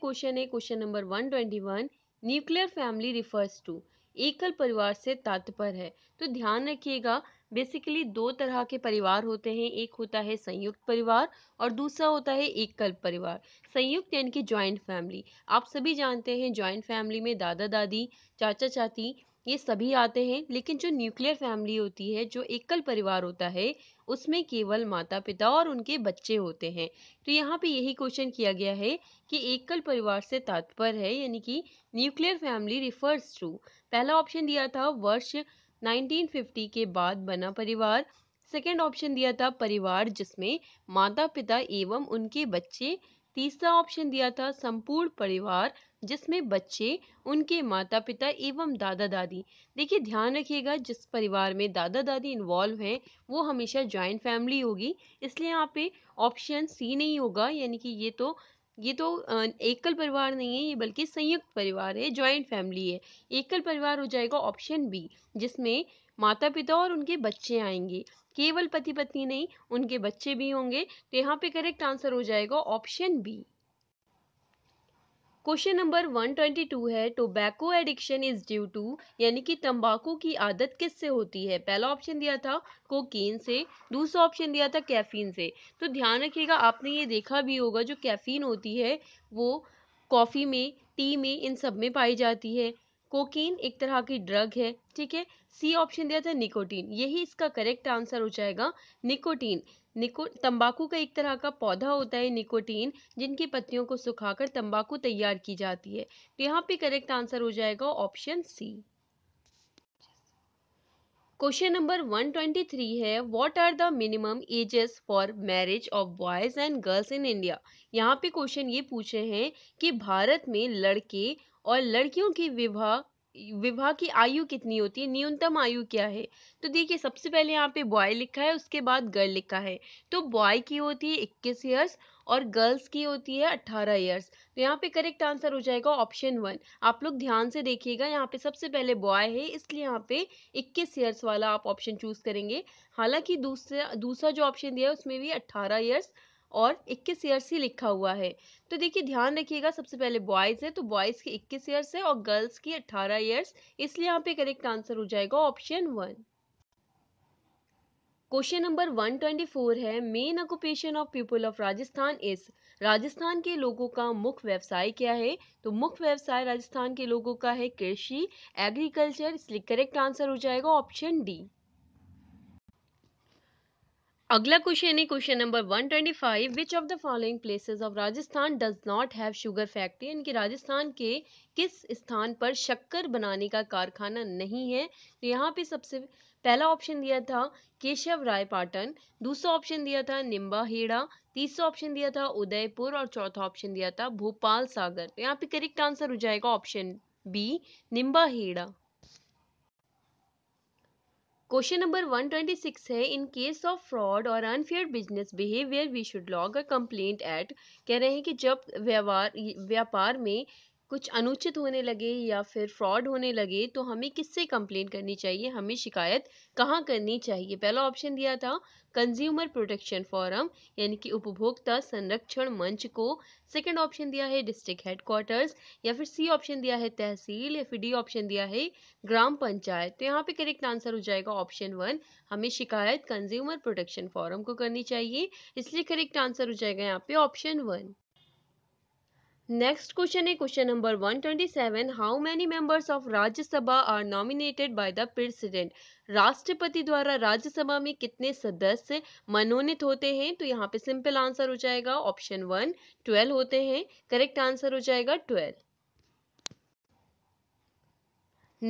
Question है question number 121 nuclear family refers to एकल परिवार से तात्पर्य है तो ध्यान रखिएगा बेसिकली दो तरह के परिवार होते हैं एक होता है संयुक्त परिवार और दूसरा होता है एकल परिवार संयुक्त यानी कि ज्वाइंट फैमिली आप सभी जानते हैं ज्वाइंट फैमिली में दादा दादी चाचा चाची ये सभी आते हैं लेकिन जो न्यूक्लियर फैमिली होती है जो एकल परिवार होता है उसमें केवल माता पिता और उनके बच्चे होते हैं तो यहाँ पे यही क्वेश्चन किया गया है कि एकल परिवार से तात्पर्य है यानी कि न्यूक्लियर फैमिली रिफर्स टू पहला ऑप्शन दिया था वर्ष 1950 के बाद बना परिवार सेकेंड ऑप्शन दिया था परिवार जिसमें माता पिता एवं उनके बच्चे तीसरा ऑप्शन दिया था संपूर्ण परिवार जिसमें बच्चे उनके माता पिता एवं दादा दादी देखिए ध्यान रखिएगा जिस परिवार में दादा दादी इन्वॉल्व हैं वो हमेशा जॉइंट फैमिली होगी इसलिए यहाँ पे ऑप्शन सी नहीं होगा यानी कि ये तो ये तो एकल परिवार नहीं है ये बल्कि संयुक्त परिवार है ज्वाइंट फैमिली है एकल परिवार हो जाएगा ऑप्शन बी जिसमें माता पिता और उनके बच्चे आएंगे केवल पति पत्नी नहीं उनके बच्चे भी होंगे तो यहाँ पे करेक्ट आंसर हो जाएगा ऑप्शन बी क्वेश्चन नंबर 122 है tobacco addiction is due to यानी कि तंबाकू की आदत किससे होती है पहला ऑप्शन दिया था कोकीन से दूसरा ऑप्शन दिया था कैफीन से तो ध्यान रखिएगा आपने ये देखा भी होगा जो कैफीन होती है वो कॉफ़ी में टी में इन सब में पाई जाती है कोकीन एक तरह की ड्रग है ठीक है सी ऑप्शन दिया था निकोटीन यही इसका करेक्ट आंसर हो जाएगा निकोटीन निको तम्बाकू का एक तरह का पौधा होता है निकोटीन जिनकी पत्तियों को सुखाकर तंबाकू तैयार की जाती है तो यहाँ पे करेक्ट आंसर हो जाएगा ऑप्शन सी क्वेश्चन नंबर 123 है what are the minimum ages for marriage of boys and girls in India यहाँ पे क्वेश्चन ये पूछे हैं कि भारत में लड़के और लड़कियों के विवाह विवाह की आयु कितनी होती है न्यूनतम आयु क्या है तो देखिए सबसे पहले यहाँ पे बॉय लिखा है उसके बाद गर्ल लिखा है तो बॉय की होती है इक्कीस ईयर्स और गर्ल्स की होती है अट्ठारह ईयर्स तो यहाँ पे करेक्ट आंसर हो जाएगा ऑप्शन वन आप लोग ध्यान से देखिएगा यहाँ पे सबसे पहले बॉय है इसलिए यहाँ पे इक्कीस ईयर्स वाला आप ऑप्शन चूज करेंगे हालांकि दूसरा दूसरा जो ऑप्शन दिया है उसमें भी अट्ठारह ईयर्स और इक्कीस ईयर्स ही लिखा हुआ है तो देखिए ध्यान रखिएगा सबसे पहले बॉयज़ है तो बॉयज़ की इक्कीस ईयर्स है और गर्ल्स की 18 ईयर्स इसलिए यहाँ पे करेक्ट आंसर हो जाएगा ऑप्शन वन क्वेश्चन नंबर 124 है main occupation of people of Rajasthan इस राजस्थान के लोगों का मुख्य व्यवसाय क्या है तो मुख्य व्यवसाय राजस्थान के लोगों का है कृषि एग्रीकल्चर इसलिए करेक्ट आंसर हो जाएगा ऑप्शन डी अगला क्वेश्चन है question number 125 which of the following places of Rajasthan does not have sugar factory यानी कि राजस्थान के किस स्थान पर शक्कर बनाने का कारखाना नहीं है तो यहाँ पे सबसे पहला ऑप्शन दिया था केशव राय पाटन दूसरा ऑप्शन दिया था निम्बा हेड़ा तीसरा ऑप्शन दिया था उदयपुर और चौथा ऑप्शन दिया था भोपाल सागर तो यहाँ पे करेक्ट आंसर हो जाएगा ऑप्शन बी निम्बा हेड़ा क्वेश्चन नंबर 126 है इन केस ऑफ फ्रॉड और unfair business behaviour we should लॉग अ कंप्लेंट एट कह रहे हैं कि जब व्यवहार व्यापार में कुछ अनुचित होने लगे या फिर फ्रॉड होने लगे तो हमें किससे कंप्लेन करनी चाहिए हमें शिकायत कहाँ करनी चाहिए पहला ऑप्शन दिया था कंज्यूमर प्रोटेक्शन फोरम यानी कि उपभोक्ता संरक्षण मंच को सेकंड ऑप्शन दिया है डिस्ट्रिक्ट हेडक्वार्टर्स या फिर सी ऑप्शन दिया है तहसील या फिर डी ऑप्शन दिया है ग्राम पंचायत तो यहाँ पे करेक्ट आंसर हो जाएगा ऑप्शन वन हमें शिकायत कंज्यूमर प्रोटेक्शन फोरम को करनी चाहिए इसलिए करेक्ट आंसर हो जाएगा यहाँ पे ऑप्शन वन नेक्स्ट क्वेश्चन है question number 127. How many members of Rajya Sabha are nominated by the president राष्ट्रपति द्वारा राज्यसभा में कितने सदस्य मनोनीत होते हैं तो यहाँ पे सिंपल आंसर हो जाएगा ऑप्शन वन 12 होते हैं करेक्ट आंसर हो जाएगा 12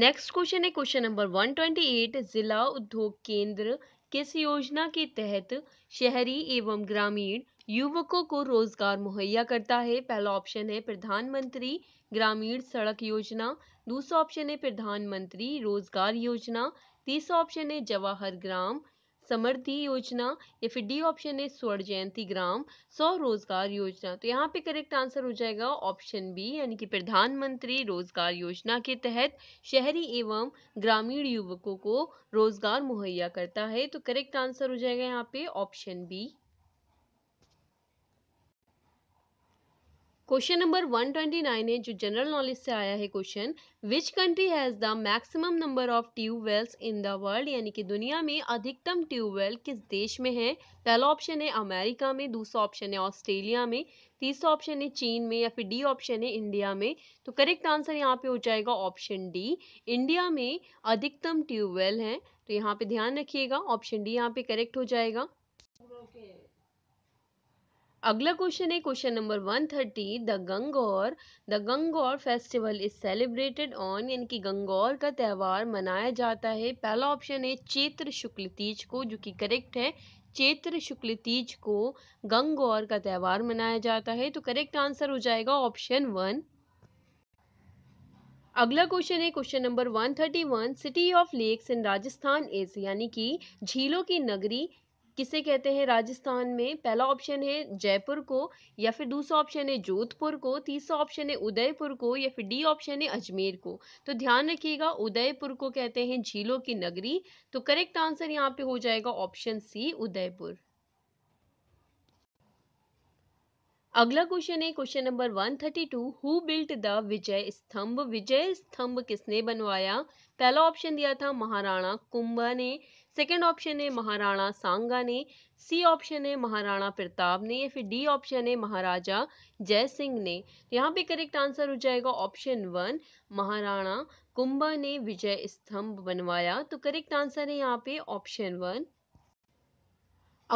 नेक्स्ट क्वेश्चन है क्वेश्चन नंबर 128 जिला उद्योग केंद्र किस योजना के तहत शहरी एवं ग्रामीण युवकों को रोजगार मुहैया करता है पहला ऑप्शन है प्रधानमंत्री ग्रामीण सड़क योजना दूसरा ऑप्शन है प्रधानमंत्री रोजगार योजना तीसरा ऑप्शन है जवाहर ग्राम समृद्धि योजना या फिर डी ऑप्शन है स्वर्ण जयंती ग्राम सौ रोजगार योजना तो यहाँ पे करेक्ट आंसर हो जाएगा ऑप्शन बी यानी कि प्रधानमंत्री रोजगार योजना के तहत शहरी एवं ग्रामीण युवकों को रोजगार मुहैया करता है तो करेक्ट आंसर हो जाएगा यहाँ पे ऑप्शन बी क्वेश्चन नंबर 129 है जो जनरल नॉलेज से आया है question which country has the maximum number of tubewells in the world यानी कि दुनिया में अधिकतम ट्यूबवेल किस देश में है पहला ऑप्शन है अमेरिका में दूसरा ऑप्शन है ऑस्ट्रेलिया में तीसरा ऑप्शन है चीन में या फिर डी ऑप्शन है इंडिया में तो करेक्ट आंसर यहाँ पे हो जाएगा ऑप्शन डी इंडिया में अधिकतम ट्यूबवेल है तो यहाँ पे ध्यान रखिएगा ऑप्शन डी यहाँ पे करेक्ट हो जाएगा अगला क्वेश्चन है question number one thirty the Gangaur the Gangaur festival is celebrated on यानी कि गंगौर का त्यौहार मनाया जाता है पहला ऑप्शन है चैत्र शुक्ल तीज को जो कि करेक्ट है चैत्र शुक्ल तीज को गंगौर का त्यौहार मनाया जाता है तो करेक्ट आंसर हो जाएगा ऑप्शन वन अगला क्वेश्चन है question number one thirty one city of lakes in Rajasthan is यानी कि झीलों की नगरी किसे कहते हैं राजस्थान में पहला ऑप्शन है जयपुर को या फिर दूसरा ऑप्शन है जोधपुर को तीसरा ऑप्शन है उदयपुर को या फिर डी ऑप्शन है अजमेर को तो ध्यान रखिएगा उदयपुर को कहते हैं झीलों की नगरी तो करेक्ट आंसर यहाँ पे हो जाएगा ऑप्शन सी उदयपुर अगला क्वेश्चन है question number 132 who built the Vijay Stambh Vijay स्तंभ किसने बनवाया पहला ऑप्शन दिया था महाराणा कुंभ ने सेकेंड ऑप्शन है महाराणा सांगा ने सी ऑप्शन है महाराणा प्रताप ने या फिर डी ऑप्शन है महाराजा जय सिंह ने तो यहाँ पे करेक्ट आंसर हो जाएगा ऑप्शन वन महाराणा कुंभा ने विजय स्तंभ बनवाया तो करेक्ट आंसर है यहाँ पे ऑप्शन वन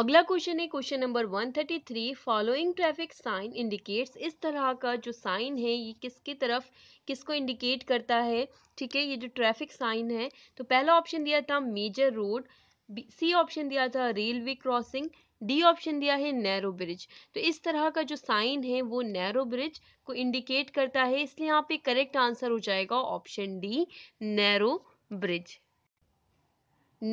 अगला क्वेश्चन है question number 133 following traffic sign indicates इस तरह का जो साइन है ये किसकी तरफ किसको इंडिकेट करता है ठीक है ये जो ट्रैफिक साइन है तो पहला ऑप्शन दिया था मेजर रोड सी ऑप्शन दिया था रेलवे क्रॉसिंग डी ऑप्शन दिया है नैरो ब्रिज तो इस तरह का जो साइन है वो नैरो ब्रिज को इंडिकेट करता है इसलिए यहाँ पे करेक्ट आंसर हो जाएगा option D narrow bridge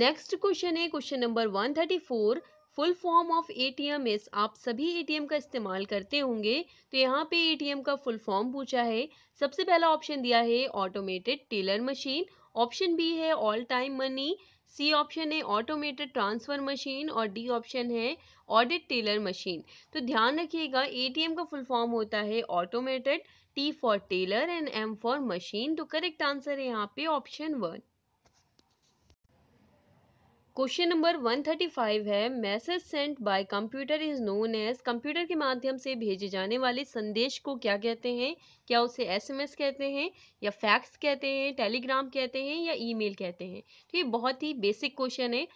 next question है question number 134 full form of ATM इस आप सभी एटीएम का इस्तेमाल करते होंगे तो यहाँ पे एटीएम का फुल फॉर्म पूछा है सबसे पहला ऑप्शन दिया है automated teller machine option B है all time money C option है ऑटोमेटेड ट्रांसफर मशीन और डी ऑप्शन है ऑडिट टेलर मशीन तो ध्यान रखिएगा एटीएम का फुल फॉर्म होता है automated T for teller and M for machine तो करेक्ट आंसर है यहाँ पे ऑप्शन वन क्वेश्चन नंबर 135 है message sent by computer is known as computer के माध्यम से भेजे जाने वाले संदेश को क्या कहते हैं क्या उसे एसएमएस कहते हैं या फैक्स कहते हैं टेलीग्राम कहते हैं या ईमेल कहते हैं तो ये बहुत ही बेसिक क्वेश्चन है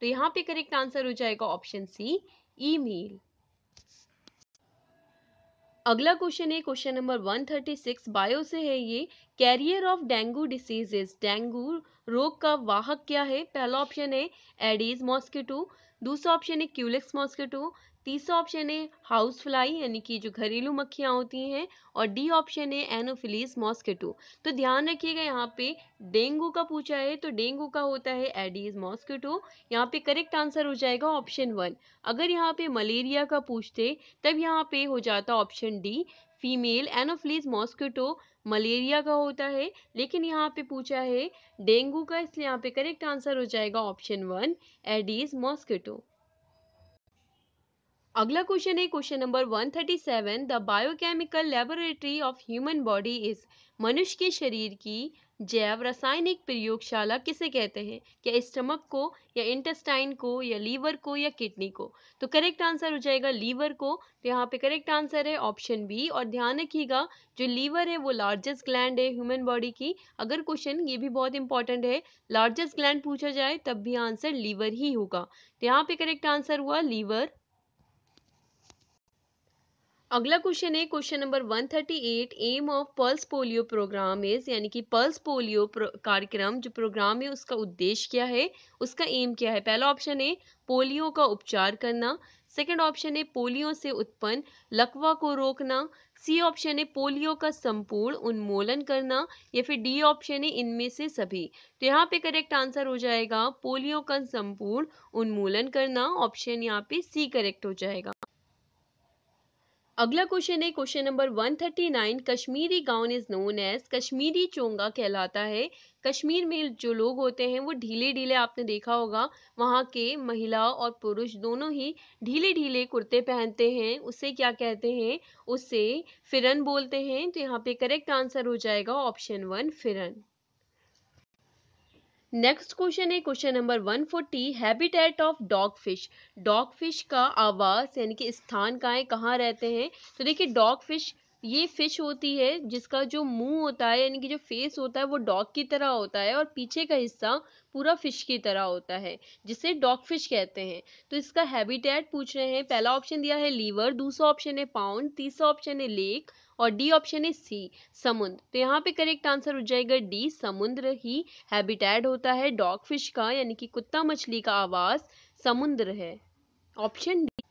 तो यहाँ पे करेक्ट आंसर हो जाएगा ऑप्शन सी ईमेल अगला क्वेश्चन है क्वेश्चन नंबर 136 बायो से है ये carrier of dengue diseases dengue रोग का वाहक क्या है पहला ऑप्शन है एडीज मॉस्किटो दूसरा ऑप्शन है क्यूलिक्स मॉस्किटो तीसरा ऑप्शन है हाउस फ्लाई यानी कि जो घरेलू मक्खियाँ होती हैं और डी ऑप्शन है एनोफिलीज मॉस्किटो तो ध्यान रखिएगा यहाँ पे डेंगू का पूछा है तो डेंगू का होता है एडीज मॉस्किटो यहाँ पे करेक्ट आंसर हो जाएगा ऑप्शन वन अगर यहाँ पे मलेरिया का पूछते तब यहाँ पे हो जाता option D female anopheles mosquito malaria का होता है लेकिन यहाँ पे पूछा है डेंगू का इसलिए यहाँ पे करेक्ट आंसर हो जाएगा ऑप्शन वन एडीज मॉस्किटो अगला क्वेश्चन है question number 137 the biochemical laboratory of human body is मनुष्य के शरीर की जैव रासायनिक प्रयोगशाला किसे कहते हैं क्या स्टमक को या इंटेस्टाइन को या लीवर को या किडनी को तो करेक्ट आंसर हो जाएगा लीवर को तो यहाँ पे करेक्ट आंसर है ऑप्शन बी और ध्यान रखिएगा जो लीवर है वो लार्जेस्ट ग्लैंड है ह्यूमन बॉडी की अगर क्वेश्चन ये भी बहुत इंपॉर्टेंट है लार्जेस्ट ग्लैंड पूछा जाए तब भी आंसर लीवर ही होगा तो यहाँ पे करेक्ट आंसर हुआ लीवर अगला क्वेश्चन है question number 138 aim of pulse polio programme is यानी कि पल्स पोलियो कार्यक्रम जो प्रोग्राम है उसका उद्देश्य क्या है उसका एम क्या है पहला ऑप्शन है पोलियो का उपचार करना सेकंड ऑप्शन है पोलियो से उत्पन्न लकवा को रोकना सी ऑप्शन है पोलियो का संपूर्ण उन्मूलन करना या फिर डी ऑप्शन है इनमें से सभी तो यहाँ पे करेक्ट आंसर हो जाएगा पोलियो का संपूर्ण उन्मूलन करना ऑप्शन यहाँ पे सी करेक्ट हो जाएगा अगला क्वेश्चन है question number 139 Kashmiri gown is known as Kashmiri चोंगा कहलाता है कश्मीर में जो लोग होते हैं वो ढीले ढीले आपने देखा होगा वहाँ के महिला और पुरुष दोनों ही ढीले ढीले कुर्ते पहनते हैं उसे क्या कहते हैं उसे फिरन बोलते हैं तो यहाँ पे करेक्ट आंसर हो जाएगा option one pheran next question है question number 140 habitat of dog fish dog fish का आवास यानी कि स्थान कहाँ है कहाँ रहते हैं तो देखिए डॉग फिश ये फिश होती है जिसका जो मुंह होता है यानी कि जो फेस होता है वो डॉग की तरह होता है और पीछे का हिस्सा पूरा फिश की तरह होता है जिसे डॉग फिश कहते हैं तो इसका हैबिटेट पूछ रहे हैं पहला ऑप्शन दिया है लीवर दूसरा ऑप्शन है पाउंड तीसरा ऑप्शन है लेक और डी ऑप्शन है सी समुद्र तो यहाँ पे करेक्ट आंसर हो जाएगा डी समुद्र ही हैबिटेट होता है डॉग फिश का यानी कि कुत्ता मछली का आवास समुद्र है ऑप्शन डी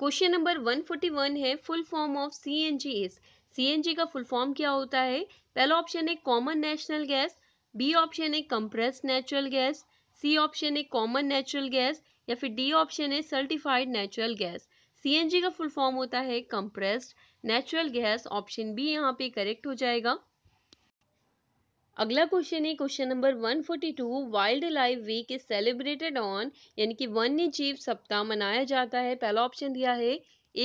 क्वेश्चन नंबर 141 है full form of C N G is C N G का फुल फॉर्म क्या होता है पहला ऑप्शन है common national gas B option है compress natural gas C option है कॉमन नेचुरल गैस या फिर डी ऑप्शन है सर्टिफाइड नेचुरल गैस सीएनजी का फुल फॉर्म होता है compressed natural gas option B यहाँ पे करेक्ट हो जाएगा अगला क्वेश्चन है question number 142 forty to wild life week is celebrated on यानी कि वन्य जीव सप्ताह मनाया जाता है पहला ऑप्शन दिया है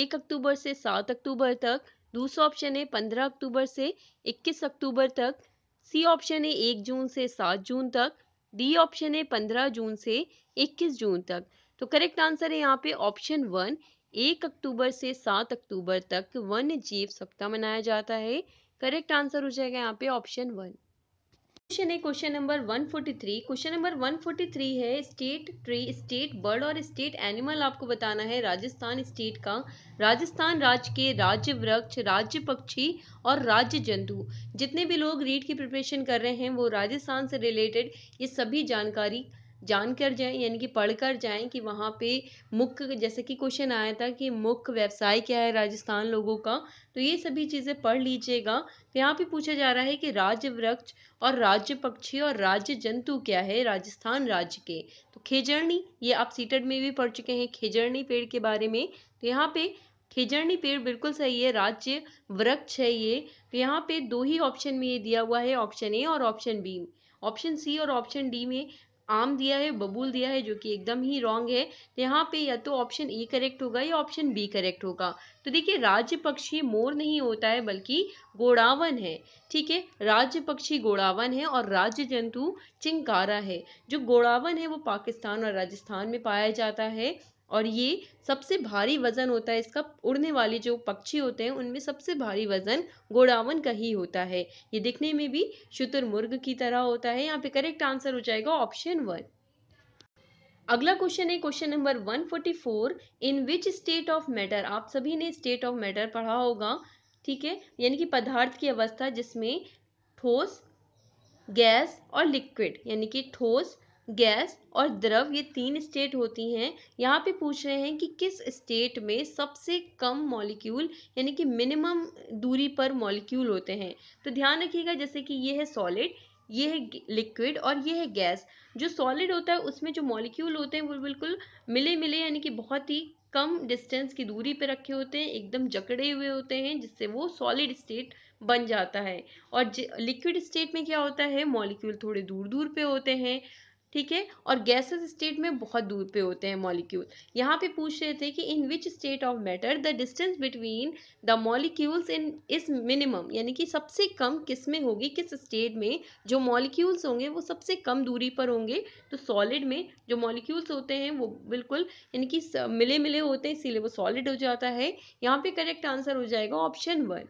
एक अक्टूबर से सात अक्टूबर तक दूसरा ऑप्शन है पंद्रह अक्टूबर से इक्कीस अक्टूबर तक सी ऑप्शन है एक जून से सात जून तक डी ऑप्शन है पंद्रह जून से इक्कीस जून तक तो करेक्ट आंसर है यहाँ पे ऑप्शन वन एक अक्टूबर से सात अक्टूबर तक वन्य जीव सप्ताह मनाया जाता है करेक्ट आंसर हो जाएगा यहाँ पे ऑप्शन वन क्वेश्चन है क्वेश्चन नंबर 143 क्वेश्चन नंबर 143 है स्टेट ट्री स्टेट बर्ड और स्टेट एनिमल आपको बताना है राजस्थान स्टेट का राजस्थान राज्य के राज्य वृक्ष राज्य पक्षी और राज्य जंतु जितने भी लोग रीड की प्रिपरेशन कर रहे हैं वो राजस्थान से रिलेटेड ये सभी जानकारी जान कर जाएं यानी कि पढ़ कर जाएं कि वहाँ पे मुख्य जैसे कि क्वेश्चन आया था कि मुख्य व्यवसाय क्या है राजस्थान लोगों का तो ये सभी चीज़ें पढ़ लीजिएगा तो यहाँ पे पूछा जा रहा है कि राज्य वृक्ष और राज्य पक्षी और राज्य जंतु क्या है राजस्थान राज्य के तो खेजरनी ये आप सीटेड में भी पढ़ चुके हैं खेजरनी पेड़ के बारे में तो यहाँ पे खिजरनी पेड़ बिल्कुल सही है राज्य वृक्ष है ये तो यहाँ पे दो ही ऑप्शन में ये दिया हुआ है ऑप्शन ए और ऑप्शन बी ऑप्शन सी और ऑप्शन डी में आम दिया है बबूल दिया है जो कि एकदम ही रॉन्ग है तो यहाँ पे या तो ऑप्शन ए करेक्ट होगा या ऑप्शन बी करेक्ट होगा तो देखिए राज्य पक्षी मोर नहीं होता है बल्कि गोड़ावन है ठीक है राज्य पक्षी गोड़ावन है और राज्य जंतु चिंकारा है जो गोड़ावन है वो पाकिस्तान और राजस्थान में पाया जाता है और ये सबसे भारी वज़न होता है इसका उड़ने वाले जो पक्षी होते हैं उनमें सबसे भारी वज़न गोडावन का ही होता है ये दिखने में भी शुतुरमुर्ग की तरह होता है यहाँ पे करेक्ट आंसर हो जाएगा ऑप्शन वन अगला क्वेश्चन है question number 144 in which state of matter आप सभी ने स्टेट ऑफ मैटर पढ़ा होगा ठीक है यानी कि पदार्थ की अवस्था जिसमें ठोस गैस और लिक्विड यानी कि ठोस गैस और द्रव ये तीन स्टेट होती हैं यहाँ पे पूछ रहे हैं कि किस स्टेट में सबसे कम मॉलिक्यूल यानी कि मिनिमम दूरी पर मॉलिक्यूल होते हैं तो ध्यान रखिएगा जैसे कि ये है सॉलिड ये है लिक्विड और ये है गैस जो सॉलिड होता है उसमें जो मॉलिक्यूल होते हैं वो बिल्कुल मिले मिले यानी कि बहुत ही कम डिस्टेंस की दूरी पर रखे होते हैं एकदम जकड़े हुए होते हैं जिससे वो सॉलिड स्टेट बन जाता है और लिक्विड स्टेट में क्या होता है मॉलिक्यूल थोड़े दूर दूर पे होते हैं ठीक है और गैसेस स्टेट में बहुत दूर पे होते हैं मॉलिक्यूल यहाँ पे पूछ रहे थे कि in which state of matter the distance between the molecules in is minimum यानी कि सबसे कम किस में होगी किस स्टेट में जो मॉलिक्यूल्स होंगे वो सबसे कम दूरी पर होंगे तो सॉलिड में जो मॉलिक्यूल्स होते हैं वो बिल्कुल यानी कि मिले मिले होते हैं इसीलिए वो सॉलिड हो जाता है यहाँ पे करेक्ट आंसर हो जाएगा ऑप्शन वन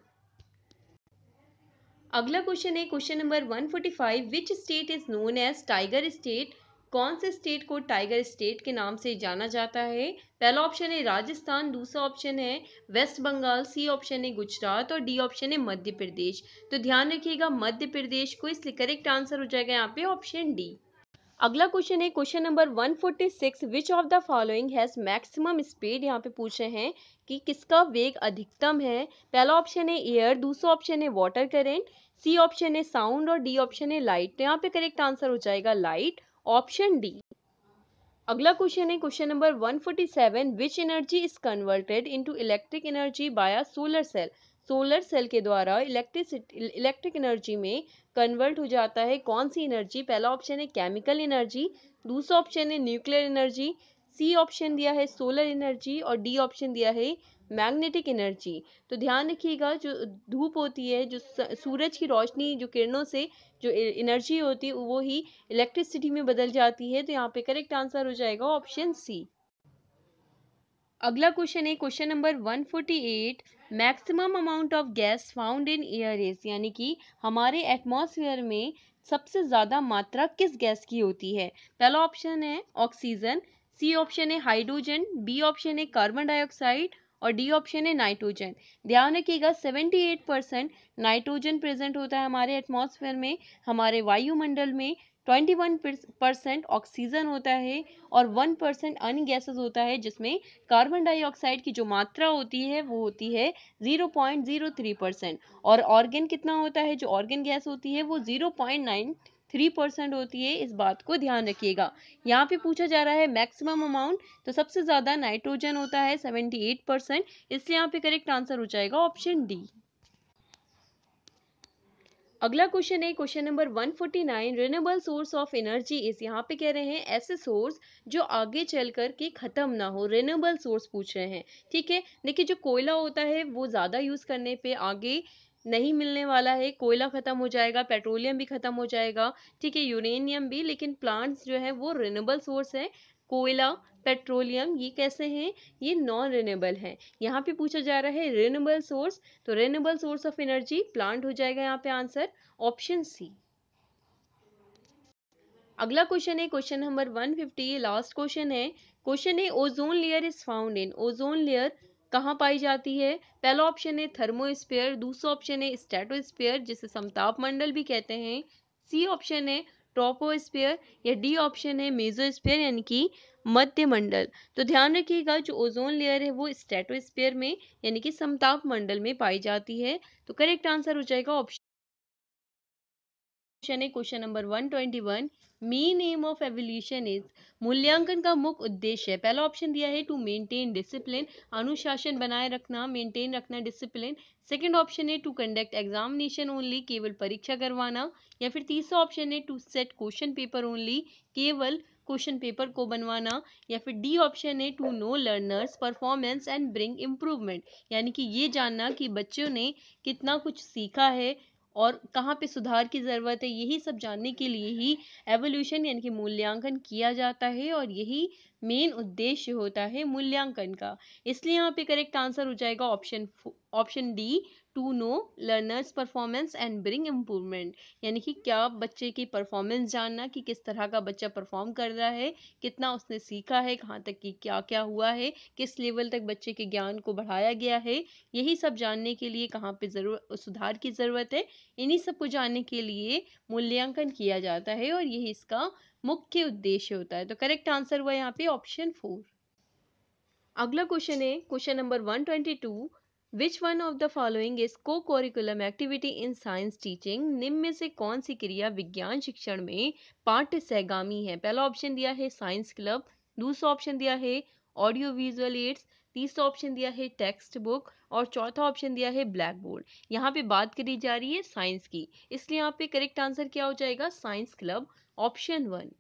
अगला क्वेश्चन है question number 145 which state is known as tiger state कौन से स्टेट को टाइगर स्टेट के नाम से जाना जाता है पहला ऑप्शन है राजस्थान दूसरा ऑप्शन है वेस्ट बंगाल सी ऑप्शन है गुजरात और डी ऑप्शन है मध्य प्रदेश तो ध्यान रखिएगा मध्य प्रदेश को इसलिए करेक्ट आंसर हो जाएगा यहाँ पे ऑप्शन डी अगला क्वेश्चन है question number 146 which of the following has maximum speed यहाँ पे पूछे हैं कि किसका वेग अधिकतम है पहला ऑप्शन है एयर दूसरा ऑप्शन है वाटर करेंट सी ऑप्शन है साउंड और डी ऑप्शन है लाइट तो यहाँ पे करेक्ट आंसर हो जाएगा लाइट ऑप्शन डी अगला क्वेश्चन है question number 147 which energy is converted to electric energy by solar cell solar cell के द्वारा इलेक्ट्रिसिटी इलेक्ट्रिक एनर्जी में कन्वर्ट हो जाता है कौन सी एनर्जी पहला ऑप्शन है केमिकल एनर्जी दूसरा ऑप्शन है न्यूक्लियर एनर्जी सी ऑप्शन दिया है सोलर एनर्जी और डी ऑप्शन दिया है मैग्नेटिक एनर्जी तो ध्यान रखिएगा जो धूप होती है जो सूरज की रोशनी जो किरणों से जो एनर्जी होती है वो ही इलेक्ट्रिसिटी में बदल जाती है तो यहाँ पे करेक्ट आंसर हो जाएगा ऑप्शन सी अगला क्वेश्चन है question number 148 maximum amount of gas found in air is यानी कि हमारे एटमॉस्फेयर में सबसे ज़्यादा मात्रा किस गैस की होती है पहला ऑप्शन है ऑक्सीजन सी ऑप्शन है हाइड्रोजन बी ऑप्शन है कार्बन डाइऑक्साइड और डी ऑप्शन है नाइट्रोजन ध्यान रखिएगा 78 परसेंट नाइट्रोजन प्रेजेंट होता है हमारे एटमॉस्फेयर में हमारे वायुमंडल में 21 परसेंट ऑक्सीजन होता है और 1 परसेंट अन्य गैसेज होता है जिसमें कार्बन डाइऑक्साइड की जो मात्रा होती है वो होती है 0.03 परसेंट और ऑर्गेन कितना होता है जो ऑर्गेन गैस होती है वो थ्री परसेंट होती है इस बात को ध्यान रखिएगा यहाँ पे पूछा जा रहा है मैक्सिमम अमाउंट तो सबसे ज़्यादा नाइट्रोजन होता है सेवेंटी एट परसेंट इसलिए यहाँ पे करेक्ट आंसर हो जाएगा ऑप्शन डी अगला क्वेश्चन है question number 149 forty renewable source of energy is यहाँ पे कह रहे हैं ऐसे सोर्स जो आगे चल कर के ख़त्म ना हो रिनेबल सोर्स पूछ रहे हैं ठीक है देखिए जो कोयला होता है वो ज़्यादा यूज़ करने पे आगे नहीं मिलने वाला है कोयला खत्म हो जाएगा पेट्रोलियम भी खत्म हो जाएगा ठीक है यूरेनियम भी लेकिन प्लांट्स जो है वो रिनेबल सोर्स है कोयला पेट्रोलियम ये कैसे हैं ये नॉन रिनेबल हैं यहाँ पे पूछा जा रहा है रिनेबल सोर्स तो renewable source of energy plant हो जाएगा यहाँ पे आंसर ऑप्शन सी अगला क्वेश्चन है क्वेश्चन नंबर 150 ये लास्ट क्वेश्चन है क्वेश्चन है ozone layer is found in ozone layer कहाँ पाई जाती है पहला ऑप्शन है थर्मोस्फीयर दूसरा ऑप्शन है स्टेटोस्फीयर जिसे समताप मंडल भी कहते हैं सी ऑप्शन है ट्रोपोस्फीयर या डी ऑप्शन है मेजोस्फीयर यानी कि मध्य मंडल तो ध्यान रखिएगा जो ओजोन लेयर है वो स्टेटोस्फीयर में यानी कि समताप मंडल में पाई जाती है तो करेक्ट आंसर हो जाएगा ऑप्शन क्वेश्चन है question number 121 main aim of evaluation is मूल्यांकन का मुख्य उद्देश्य है पहला ऑप्शन दिया है टू मेंटेन डिसिप्लिन अनुशासन बनाए रखना मेंटेन रखना डिसिप्लिन सेकंड ऑप्शन है टू कंडक्ट एग्जामिनेशन ओनली केवल परीक्षा करवाना या फिर तीसरा ऑप्शन है to set question paper only केवल क्वेश्चन पेपर को बनवाना या फिर डी ऑप्शन है to know learners performance and bring improvement यानी कि ये जानना कि बच्चों ने कितना कुछ सीखा है और कहाँ पे सुधार की ज़रूरत है यही सब जानने के लिए ही एवोल्यूशन यानी कि मूल्यांकन किया जाता है और यही मेन उद्देश्य होता है मूल्यांकन का इसलिए यहाँ पे करेक्ट आंसर हो जाएगा option option D to know learners performance and bring improvement यानी कि क्या बच्चे की परफॉर्मेंस जानना कि किस तरह का बच्चा परफॉर्म कर रहा है कितना उसने सीखा है कहाँ तक कि क्या क्या हुआ है किस लेवल तक बच्चे के ज्ञान को बढ़ाया गया है यही सब जानने के लिए कहाँ पे ज़रूर सुधार की ज़रूरत है इन्हीं सब को जानने के लिए मूल्यांकन किया जाता है और यही इसका मुख्य उद्देश्य होता है तो करेक्ट आंसर हुआ यहाँ पे ऑप्शन फोर अगला क्वेश्चन है question number one twenty two which one of the following is co curriculum activity in science teaching निम्न में से कौन सी क्रिया विज्ञान शिक्षण में पाठ्य सहगामी है पहला ऑप्शन दिया है साइंस क्लब दूसरा ऑप्शन दिया है ऑडियो विजुअल एड्स तीसरा ऑप्शन दिया है टेक्स्ट बुक और चौथा ऑप्शन दिया है ब्लैक बोर्ड यहाँ पे बात करी जा रही है साइंस की इसलिए यहाँ पे करेक्ट आंसर क्या हो जाएगा science club option one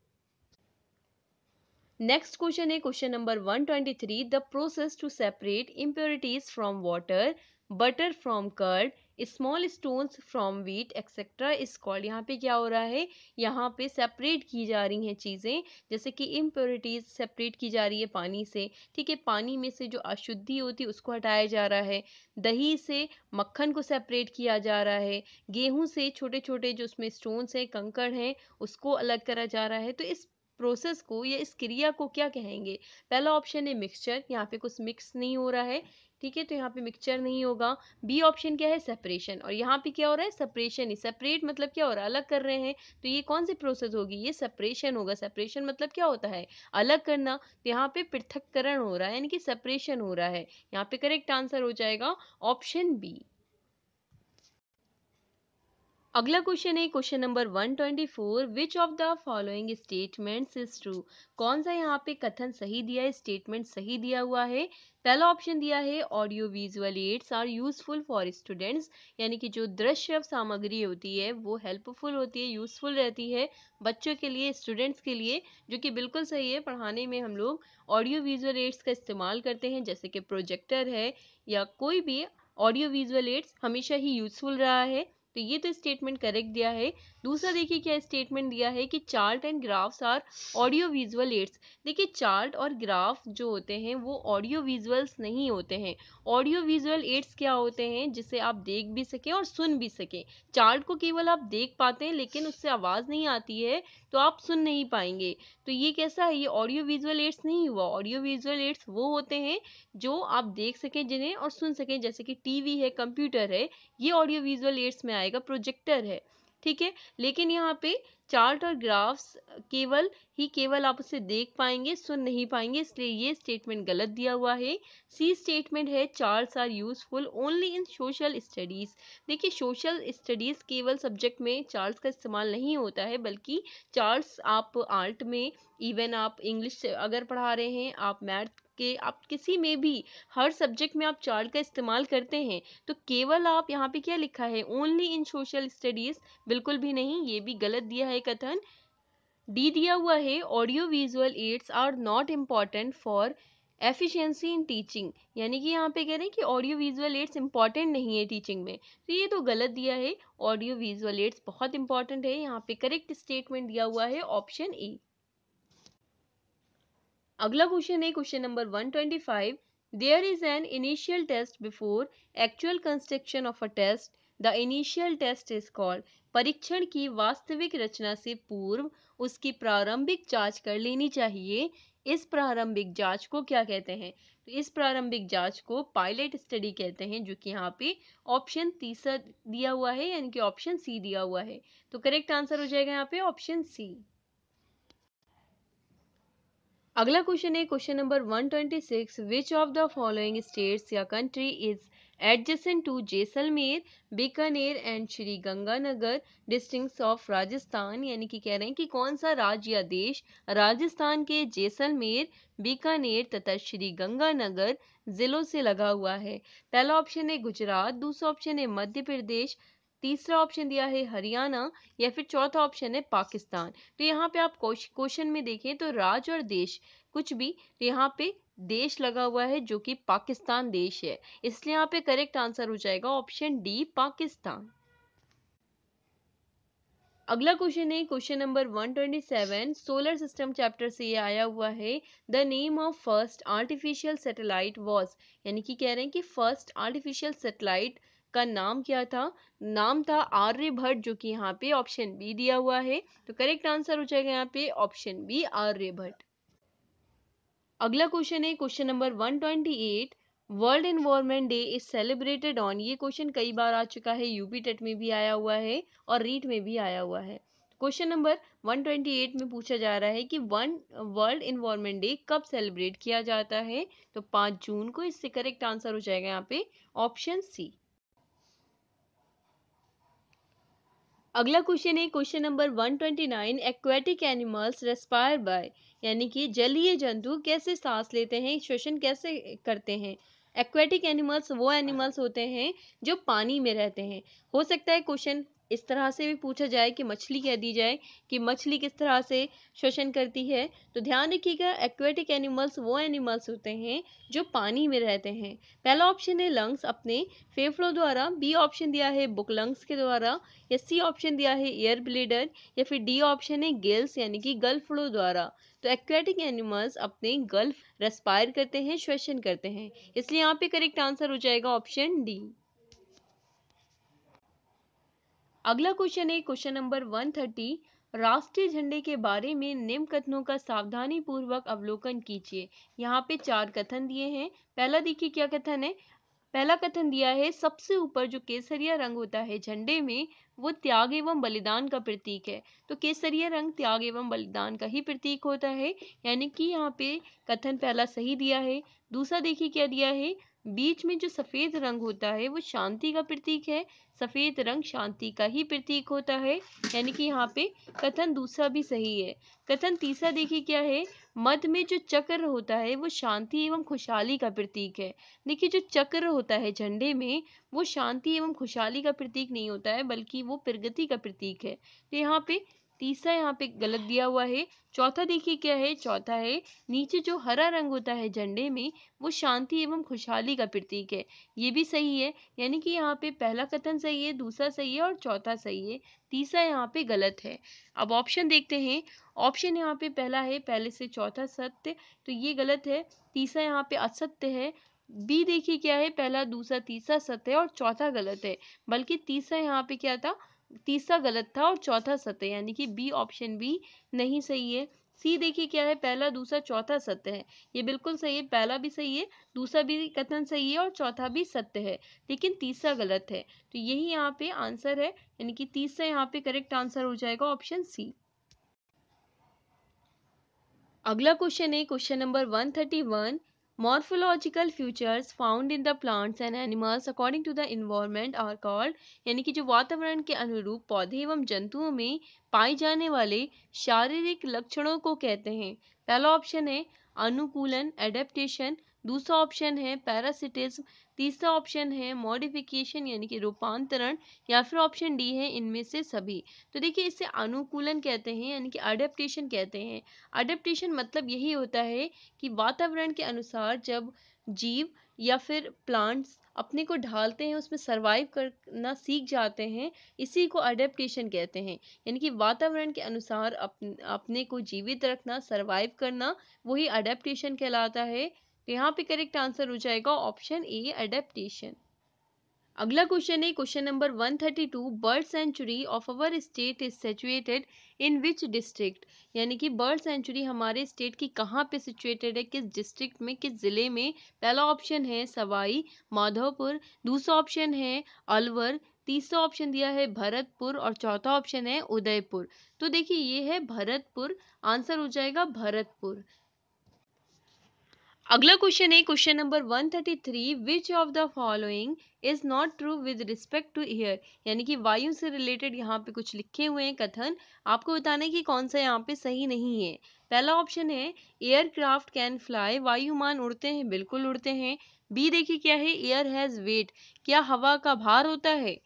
next question है question number 123 the process to separate impurities from water butter from curd small stones from wheat etcetera is called यहाँ पे क्या हो रहा है यहाँ पे सेपरेट की जा रही हैं चीज़ें जैसे कि इम्प्योरिटीज सेपरेट की जा रही है पानी से ठीक है पानी में से जो अशुद्धि होती है उसको हटाया जा रहा है दही से मक्खन को सेपरेट किया जा रहा है गेहूं से छोटे छोटे जो उसमें स्टोन्स हैं कंकड़ हैं उसको अलग करा जा रहा है तो इस प्रोसेस को या इस क्रिया को क्या कहेंगे पहला ऑप्शन है मिक्सचर यहाँ पे कुछ मिक्स नहीं हो रहा है ठीक है तो यहाँ पे मिक्सचर नहीं होगा बी ऑप्शन क्या है सेपरेशन और यहाँ पे क्या हो रहा है सेपरेशन ही सेपरेट मतलब क्या हो रहा है अलग कर रहे हैं तो ये कौन सी प्रोसेस होगी ये सेपरेशन होगा सेपरेशन मतलब क्या होता है अलग करना तो यहाँ पे पृथककरण हो रहा है यानी कि सेपरेशन हो रहा है यहाँ पे करेक्ट आंसर हो जाएगा ऑप्शन बी अगला क्वेश्चन है question number 124 which of the following statements is true कौन सा यहाँ पे कथन सही दिया है स्टेटमेंट सही दिया हुआ है पहला ऑप्शन दिया है audio visual aids are useful for students यानी कि जो दृश्य सामग्री होती है वो हेल्पफुल होती है यूजफुल रहती है बच्चों के लिए स्टूडेंट्स के लिए जो कि बिल्कुल सही है पढ़ाने में हम लोग ऑडियो विजुअल एड्स का इस्तेमाल करते हैं जैसे कि प्रोजेक्टर है या कोई भी ऑडियो विजुअल एड्स हमेशा ही यूजफुल रहा है तो ये तो स्टेटमेंट करेक्ट दिया है दूसरा देखिए क्या स्टेटमेंट दिया है कि chart and graphs are audio visual aids देखिए चार्ट और ग्राफ जो होते हैं वो ऑडियो विजुअल्स नहीं होते हैं ऑडियो विजुअल एड्स क्या होते हैं जिसे आप देख भी सकें और सुन भी सकें चार्ट को केवल आप देख पाते हैं लेकिन उससे आवाज़ नहीं आती है तो आप सुन नहीं पाएंगे तो ये कैसा है ये ऑडियो विजुअल एड्स नहीं हुआ ऑडियो विजुअल एड्स वो होते हैं जो आप देख सकें जिन्हें और सुन सकें जैसे कि टी है कंप्यूटर है ये ऑडियो विजुअल एड्स में आए आएगा प्रोजेक्टर है ठीक है लेकिन यहाँ पे चार्ट और ग्राफ्स केवल ही केवल आप उसे देख पाएंगे सुन नहीं पाएंगे इसलिए ये स्टेटमेंट गलत दिया हुआ है सी स्टेटमेंट है charts are useful only in social studies देखिए सोशल स्टडीज़ केवल सब्जेक्ट में चार्ट्स का इस्तेमाल नहीं होता है बल्कि चार्ट्स आप आर्ट में इवन आप इंग्लिश अगर पढ़ा रहे हैं आप मैथ के आप किसी में भी हर सब्जेक्ट में आप चार्ट का इस्तेमाल करते हैं तो केवल आप यहाँ पे क्या लिखा है ओनली इन सोशल स्टडीज़ बिल्कुल भी नहीं ये भी गलत दिया है कथन डी दिया हुआ है audio visual aids are not important for efficiency in teaching यानी कि यहाँ पे कह रहे हैं कि ऑडियो विजुअल एड्स इंपॉर्टेंट नहीं है टीचिंग में तो ये तो गलत दिया है ऑडियो विजुअल एड्स बहुत इंपॉर्टेंट है यहाँ पे करेक्ट स्टेटमेंट दिया हुआ है ऑप्शन ए अगला क्वेश्चन है question number 125 there is an initial test before actual construction of a test the initial test is called परीक्षण की वास्तविक रचना से पूर्व उसकी प्रारंभिक जांच कर लेनी चाहिए इस प्रारंभिक जांच को क्या कहते हैं तो इस प्रारंभिक जांच को पायलट स्टडी कहते हैं जो कि यहाँ पे ऑप्शन तीसरा दिया हुआ है यानी कि ऑप्शन सी दिया हुआ है तो करेक्ट आंसर हो जाएगा यहाँ पे ऑप्शन सी अगला क्वेश्चन है question number 126 which of the following states या country is adjacent to Jaisalmer Bikaner and Shri Ganganagar district of Rajasthan यानी कि कह रहे हैं कि कौन सा राज्य या देश राजस्थान के जैसलमेर बीकानेर तथा श्री गंगानगर जिलों से लगा हुआ है पहला ऑप्शन है गुजरात दूसरा ऑप्शन है मध्य प्रदेश तीसरा ऑप्शन दिया है हरियाणा या फिर चौथा ऑप्शन है पाकिस्तान तो यहाँ पे आप क्वेश्चन में देखें तो राज और देश कुछ भी तो यहाँ पे देश लगा हुआ है जो कि पाकिस्तान देश है इसलिए यहाँ पे करेक्ट आंसर हो जाएगा ऑप्शन डी पाकिस्तान अगला क्वेश्चन है question number 127 solar system chapter से ये आया हुआ है the name of first artificial satellite was यानी कि कह रहे हैं कि फर्स्ट आर्टिफिशियल सैटेलाइट का नाम क्या था नाम था आर्यभट्ट जो कि यहाँ पे ऑप्शन बी दिया हुआ है तो करेक्ट आंसर हो जाएगा यहाँ पे ऑप्शन बी आर्यभट्ट अगला क्वेश्चन है question number 128 world environment day is celebrated on ये क्वेश्चन कई बार आ चुका है यूपी टेट में भी आया हुआ है और रीट में भी आया हुआ है क्वेश्चन नंबर 128 में पूछा जा रहा है कि वन वर्ल्ड एनवायरमेंट डे कब सेलिब्रेट किया जाता है तो 5 जून को इससे करेक्ट आंसर हो जाएगा यहाँ पे ऑप्शन सी अगला क्वेश्चन है question number 129 aquatic animals respire by यानी कि जलीय जंतु कैसे सांस लेते हैं श्वसन कैसे करते हैं एक्वेटिक एनिमल्स वो एनिमल्स होते हैं जो पानी में रहते हैं हो सकता है क्वेश्चन इस तरह से भी पूछा जाए कि मछली कह दी जाए कि मछली किस तरह से श्वसन करती है तो ध्यान रखिएगा एक्वेटिक एनिमल्स वो एनिमल्स होते हैं जो पानी में रहते हैं पहला ऑप्शन है लंग्स अपने फेफड़ों द्वारा बी ऑप्शन दिया है बुक लंग्स के द्वारा या सी ऑप्शन दिया है एयर ब्लीडर या फिर डी ऑप्शन है गेल्स यानी कि गल्फड़ों द्वारा तो एक्वेटिक एनिमल्स अपने गल्फ रेस्पायर करते हैं श्वसन करते हैं इसलिए यहाँ पे करेक्ट आंसर हो जाएगा ऑप्शन डी अगला क्वेश्चन है क्वेश्चन नंबर 130 राष्ट्रीय झंडे के बारे में निम्न कथनों का सावधानी पूर्वक अवलोकन कीजिए यहाँ पे चार कथन दिए हैं पहला देखिए क्या कथन है पहला कथन दिया है सबसे ऊपर जो केसरिया रंग होता है झंडे में वो त्याग एवं बलिदान का प्रतीक है तो केसरिया रंग त्याग एवं बलिदान का ही प्रतीक होता है यानी कि यहाँ पे कथन पहला सही दिया है दूसरा देखिए क्या दिया है बीच में जो सफेद रंग होता है वो शांति का प्रतीक है सफेद रंग शांति का ही प्रतीक होता है यानी कि यहाँ पे कथन दूसरा भी सही है कथन तीसरा देखिए क्या है मध्य में जो चक्र होता है वो शांति एवं खुशहाली का प्रतीक है देखिए जो चक्र होता है झंडे में वो शांति एवं खुशहाली का प्रतीक नहीं होता है बल्कि वो प्रगति का प्रतीक है तो यहाँ पे तीसरा यहाँ पे गलत दिया हुआ है चौथा देखिए क्या है चौथा है नीचे जो हरा रंग होता है झंडे में वो शांति एवं खुशहाली का प्रतीक है ये भी सही है यानी कि यहाँ पे पहला कथन सही है दूसरा सही है और चौथा सही है तीसरा यहाँ पे गलत है अब ऑप्शन देखते हैं ऑप्शन यहाँ पे पहला है पहले से चौथा सत्य तो ये गलत है तीसरा यहाँ पे असत्य है बी देखिए क्या है पहला दूसरा तीसरा सत्य और चौथा गलत है बल्कि तीसरा यहाँ पे क्या था तीसरा गलत था और चौथा सत्य यानी कि बी ऑप्शन भी नहीं सही है सी देखिए क्या है पहला दूसरा चौथा सत्य है ये बिल्कुल सही है पहला भी सही है दूसरा भी कथन सही है और चौथा भी सत्य है लेकिन तीसरा गलत है तो यही यहाँ पे आंसर है यानी कि तीसरा यहाँ पे करेक्ट आंसर हो जाएगा ऑप्शन सी अगला क्वेश्चन है question number one thirty one morphological features found in the plants and animals according to the environment are called यानी कि जो वातावरण के अनुरूप पौधे एवं जंतुओं में पाए जाने वाले शारीरिक लक्षणों को कहते हैं पहला ऑप्शन है अनुकूलन एडेप्टेशन दूसरा ऑप्शन है पैरासिटिज्म तीसरा ऑप्शन है मॉडिफिकेशन यानी कि रूपांतरण या फिर ऑप्शन डी है इनमें से सभी तो देखिए इसे अनुकूलन कहते हैं यानी कि अडेप्टेशन कहते हैं अडेप्टेशन मतलब यही होता है कि वातावरण के अनुसार जब जीव या फिर प्लांट्स अपने को ढालते हैं उसमें सर्वाइव करना सीख जाते हैं इसी को अडेप्टेशन कहते हैं यानी कि वातावरण के अनुसार अपने को जीवित रखना सर्वाइव करना वही अडेप्टेशन कहलाता है तो यहाँ पे करेक्ट आंसर हो जाएगा ऑप्शन ए अडेप्टेशन अगला क्वेश्चन है question number 132 thirty two bird sanctuary of our state is situated in which district यानी कि बर्ड सेंचुरी हमारे स्टेट की कहाँ पे सिचुएटेड है किस डिस्ट्रिक्ट में किस ज़िले में पहला ऑप्शन है सवाई माधोपुर दूसरा ऑप्शन है अलवर तीसरा ऑप्शन दिया है भरतपुर और चौथा ऑप्शन है उदयपुर तो देखिए ये है भरतपुर आंसर हो जाएगा भरतपुर अगला क्वेश्चन है question number 133 which of the following is not true with respect to air यानी कि वायु से रिलेटेड यहाँ पे कुछ लिखे हुए हैं कथन आपको बताना है कि कौन सा यहाँ पे सही नहीं है पहला ऑप्शन है एयरक्राफ्ट कैन फ्लाई वायुमान उड़ते हैं बिल्कुल उड़ते हैं बी देखिए क्या है एयर हैज़ वेट क्या हवा का भार होता है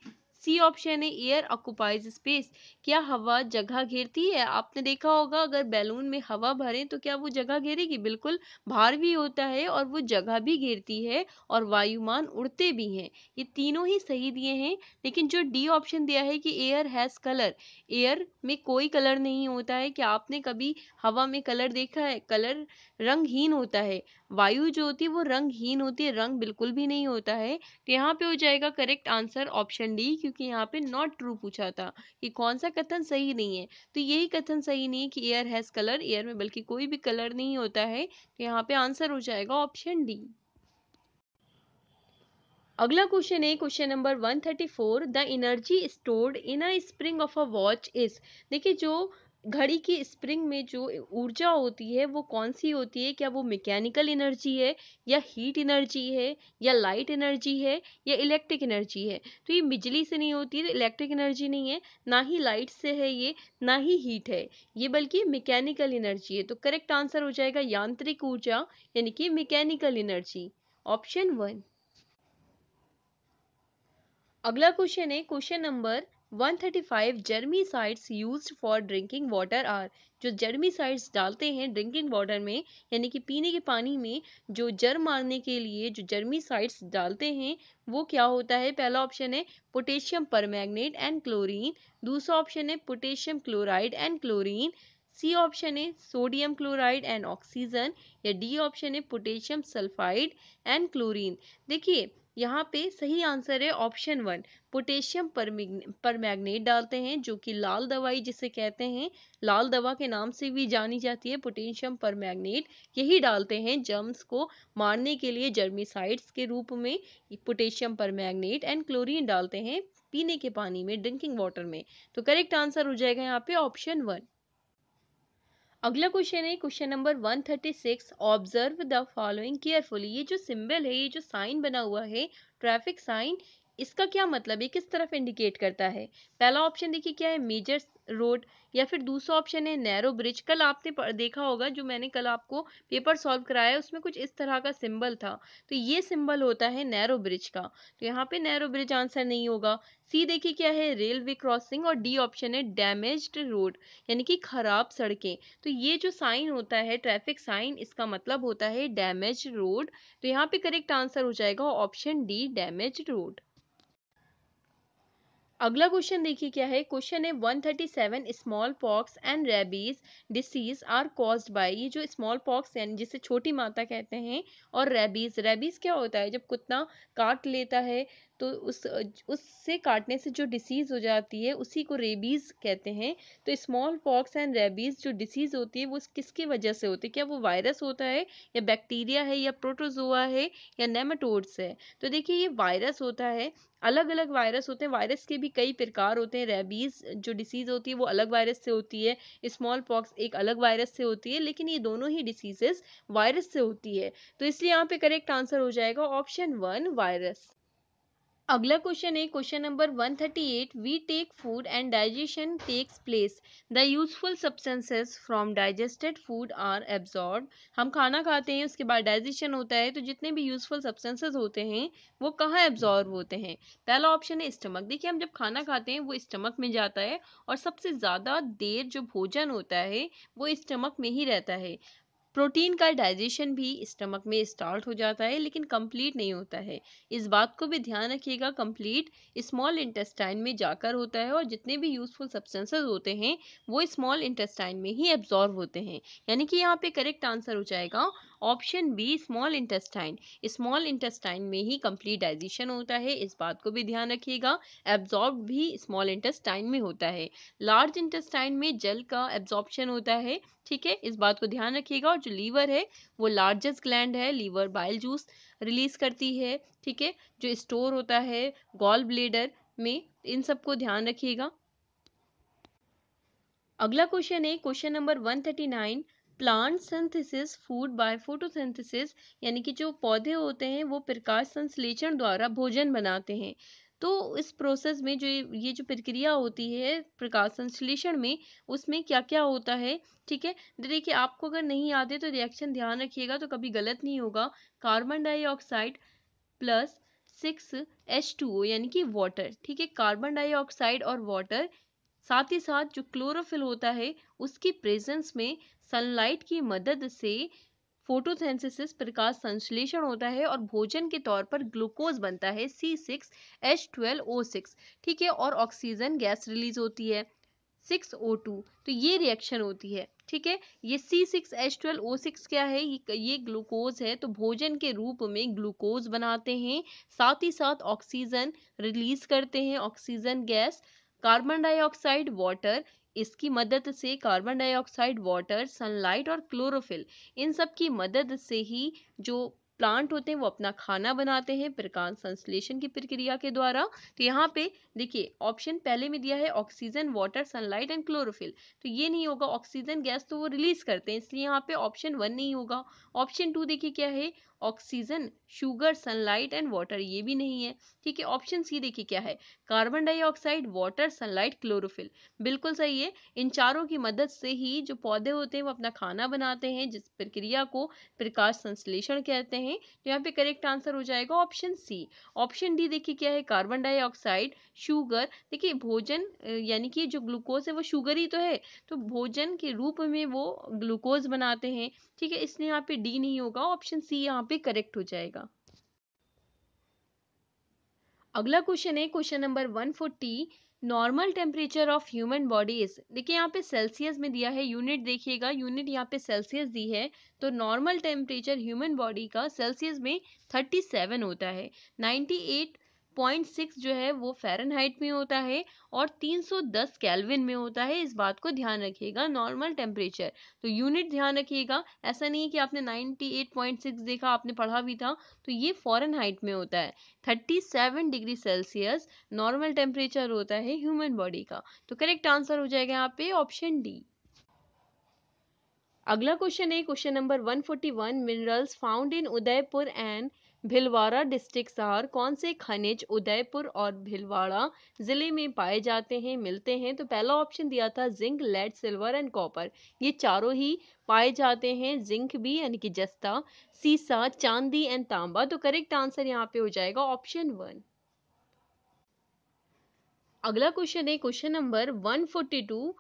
सी ऑप्शन है एयर ऑक्यूपाइज स्पेस क्या हवा जगह घेरती है आपने देखा होगा अगर बैलून में हवा भरें तो क्या वो जगह घेरेगी बिल्कुल भार भी होता है और वो जगह भी घेरती है और वायुमान उड़ते भी हैं ये तीनों ही सही दिए हैं लेकिन जो डी ऑप्शन दिया है कि एयर हैज़ कलर एयर में कोई कलर नहीं होता है क्या आपने कभी हवा में कलर देखा है कलर रंगहीन होता है वायु जो होती है वो रंगहीन होती है रंग बिल्कुल भी नहीं होता है तो यहाँ पे हो जाएगा करेक्ट आंसर ऑप्शन डी क्योंकि यहाँ पे नॉट ट्रू पूछा था कि कौन सा कथन सही नहीं है तो यही कथन सही नहीं है कि एयर हैज़ कलर एयर में बल्कि कोई भी कलर नहीं होता है तो यहाँ पे आंसर हो जाएगा ऑप्शन डी अगला क्वेश्चन है question number 134 thirty the energy stored in a spring of a watch is देखिए जो घड़ी की स्प्रिंग में जो ऊर्जा होती है वो कौन सी होती है क्या वो मैकेनिकल एनर्जी है या हीट एनर्जी है या लाइट एनर्जी है या इलेक्ट्रिक एनर्जी है तो ये बिजली से नहीं होती है तो इलेक्ट्रिक एनर्जी नहीं है ना ही लाइट से है ये ना ही हीट है ये बल्कि मैकेनिकल एनर्जी है तो करेक्ट आंसर हो जाएगा यांत्रिक ऊर्जा यानी कि मैकेनिकल एनर्जी ऑप्शन वन अगला क्वेश्चन है question number 135 germicides used for drinking water are जो जर्मीसाइड्स डालते हैं ड्रिंकिंग वाटर में यानी कि पीने के पानी में जो जर मारने के लिए जो साइड्स डालते हैं वो क्या होता है पहला ऑप्शन है पोटेशियम परमैग्नेट एंड क्लोरीन दूसरा ऑप्शन है potassium chloride and chlorine C option है सोडियम क्लोराइड एंड ऑक्सीजन या डी ऑप्शन है पोटेशियम सल्फाइड एंड क्लोरीन देखिए यहाँ पे सही आंसर है option one potassium permanganate डालते हैं जो कि लाल दवाई जिसे कहते हैं लाल दवा के नाम से भी जानी जाती है पोटेशियम पर मैग्नेट यही डालते हैं जर्म्स को मारने के लिए जर्मिसाइड्स के रूप में पोटेशियम पर मैग्नेट एंड क्लोरिन डालते हैं पीने के पानी में ड्रिंकिंग वाटर में तो करेक्ट आंसर हो जाएगा यहाँ पे ऑप्शन वन अगला क्वेश्चन है question number 136 observe the following carefully ये जो सिंबल है ये जो साइन बना हुआ है ट्रैफिक साइन इसका क्या मतलब है किस तरफ इंडिकेट करता है पहला ऑप्शन देखिए क्या है मेजर रोड या फिर दूसरा ऑप्शन है नैरो ब्रिज कल आपने देखा होगा जो मैंने कल आपको पेपर सॉल्व कराया उसमें कुछ इस तरह का सिंबल था तो ये सिंबल होता है नैरो ब्रिज का तो यहाँ पे नैरो ब्रिज आंसर नहीं होगा सी देखिए क्या है रेलवे क्रॉसिंग और डी ऑप्शन है डैमेज्ड रोड यानी कि खराब सड़कें तो ये जो साइन होता है ट्रैफिक साइन इसका मतलब होता है डैमेज रोड तो यहाँ पे करेक्ट आंसर हो जाएगा ऑप्शन डी डैमेज रोड अगला क्वेश्चन देखिए क्या है क्वेश्चन है 137 smallpox and rabies disease are cause by ये जो स्मॉल पॉक्स यानी जिसे छोटी माता कहते हैं और रेबीज रेबीज क्या होता है जब कुत्ता काट लेता है तो उस उससे काटने से जो डिसीज़ हो जाती है उसी को रेबीज़ कहते हैं तो स्मॉल पॉक्स एंड रेबीज़ जो डिसीज़ होती है वो किसकी वजह से होती है क्या वो वायरस होता है या बैक्टीरिया है या प्रोटोजोआ है या नेमाटोड्स है तो देखिए ये वायरस होता है अलग अलग वायरस होते हैं वायरस के भी कई प्रकार होते हैं रेबीज़ जो डिसीज़ होती है वो अलग वायरस से होती है स्मॉल पॉक्स एक अलग वायरस से होती है लेकिन ये दोनों ही डिसीजेज वायरस से होती है तो इसलिए यहाँ पे करेक्ट आंसर हो जाएगा ऑप्शन वन वायरस अगला क्वेश्चन है question number 138 we take food and digestion takes place the useful substances from digested food are absorb हम खाना खाते हैं उसके बाद डाइजेशन होता है तो जितने भी यूजफुल सब्सटेंसेस होते हैं वो कहाँ एब्जॉर्ब होते हैं पहला ऑप्शन है स्टमक देखिए हम जब खाना खाते हैं वो स्टमक में जाता है और सबसे ज़्यादा देर जो भोजन होता है वो स्टमक में ही रहता है प्रोटीन का डाइजेशन भी स्टमक में स्टार्ट हो जाता है लेकिन कंप्लीट नहीं होता है इस बात को भी ध्यान रखिएगा कंप्लीट स्मॉल इंटेस्टाइन में जाकर होता है और जितने भी यूजफुल सब्सटेंसेस होते हैं वो स्मॉल इंटेस्टाइन में ही एब्जॉर्व होते हैं यानी कि यहाँ पे करेक्ट आंसर हो जाएगा option B small intestine small intestine में ही कंप्लीट डाइजेशन होता है इस बात को भी ध्यान रखिएगा एब्जॉर्ब भी स्मॉल इंटेस्टाइन में होता है लार्ज इंटेस्टाइन में जल का एब्जॉर्प्शन होता है ठीक है इस बात को ध्यान रखिएगा और जो लीवर है वो लार्जेस्ट ग्लैंड है लीवर बाइल जूस रिलीज करती है ठीक है जो स्टोर होता है गॉल ब्लेडर में इन सबको ध्यान रखिएगा अगला क्वेश्चन है question number one thirty nine plant synthesis food by photosynthesis यानी कि जो पौधे होते हैं वो प्रकाश संश्लेषण द्वारा भोजन बनाते हैं तो इस प्रोसेस में जो ये जो प्रक्रिया होती है प्रकाश संश्लेषण में उसमें क्या क्या होता है ठीक है देखिए आपको अगर नहीं आते तो रिएक्शन ध्यान रखिएगा तो कभी गलत नहीं होगा carbon dioxide plus six H two O यानी कि वाटर ठीक है कार्बन डाइऑक्साइड और वाटर साथ ही साथ जो क्लोरोफिल होता है उसकी प्रेजेंस में सनलाइट की मदद से फोटोसेंसिस प्रकाश संश्लेषण होता है और भोजन के तौर पर ग्लूकोज बनता है C six H twelve O six ठीक है और ऑक्सीजन गैस रिलीज होती है सिक्स ओ टू तो ये रिएक्शन होती है ठीक है ये C six H twelve O six क्या है ये ये ग्लूकोज है तो भोजन के रूप में ग्लूकोज बनाते हैं साथ ही साथ ऑक्सीजन रिलीज करते हैं oxygen gas carbon dioxide water इसकी मदद से कार्बन डाइऑक्साइड वाटर सनलाइट और क्लोरोफिल इन सब की मदद से ही जो प्लांट होते हैं वो अपना खाना बनाते हैं प्रकाश संश्लेषण की प्रक्रिया के द्वारा तो यहाँ पे देखिए ऑप्शन पहले में दिया है oxygen water sunlight and chlorophyll तो ये नहीं होगा ऑक्सीजन गैस तो वो रिलीज करते हैं इसलिए यहाँ पे ऑप्शन वन नहीं होगा ऑप्शन टू देखिए क्या है oxygen sugar sunlight and water ये भी नहीं है ठीक है ऑप्शन सी देखिए क्या है carbon dioxide water sunlight chlorophyll बिल्कुल सही है इन चारों की मदद से ही जो पौधे होते हैं वो अपना खाना बनाते हैं जिस प्रक्रिया को प्रकाश संश्लेषण कहते हैं तो यहाँ पे करेक्ट आंसर हो जाएगा ऑप्शन सी ऑप्शन डी देखिए क्या है कार्बन डाइऑक्साइड शुगर देखिए भोजन यानी कि जो ग्लूकोज है वो शुगर ही तो है तो भोजन के रूप में वो ग्लूकोज बनाते हैं ठीक है इसलिए यहाँ पे डी नहीं होगा ऑप्शन सी यहाँ भी करेक्ट हो जाएगा अगला क्वेश्चन है question number 140 normal temperature of human bodies देखिए यहाँ पे सेल्सियस में दिया है यूनिट देखिएगा यूनिट यहाँ पे सेल्सियस दी है तो नॉर्मल टेम्परेचर ह्यूमन बॉडी का सेल्सियस में 37 होता है 98 पॉइंट सिक्स जो है वो फेरनहाइट में होता है और 310 केल्विन में होता है इस बात को ध्यान रखिएगा नॉर्मल टेम्परेचर तो यूनिट ध्यान रखिएगा ऐसा नहीं है कि आपने 98.6 देखा आपने पढ़ा भी था तो ये फॉरन हाइट में होता है 37 डिग्री सेल्सियस नॉर्मल टेम्परेचर होता है ह्यूमन बॉडी का तो करेक्ट आंसर हो जाएगा यहाँ पे ऑप्शन डी अगला क्वेश्चन है question number 141 minerals found in Udaipur and Bhilwara district शहर कौन से खनिज उदयपुर और भिलवाड़ा जिले में पाए जाते हैं मिलते हैं तो पहला ऑप्शन दिया था zinc lead silver and copper ये चारों ही पाए जाते हैं जिंक भी यानी कि जस्ता सीसा चांदी एंड तांबा तो करेक्ट आंसर यहाँ पे हो जाएगा ऑप्शन वन अगला क्वेश्चन है question number 142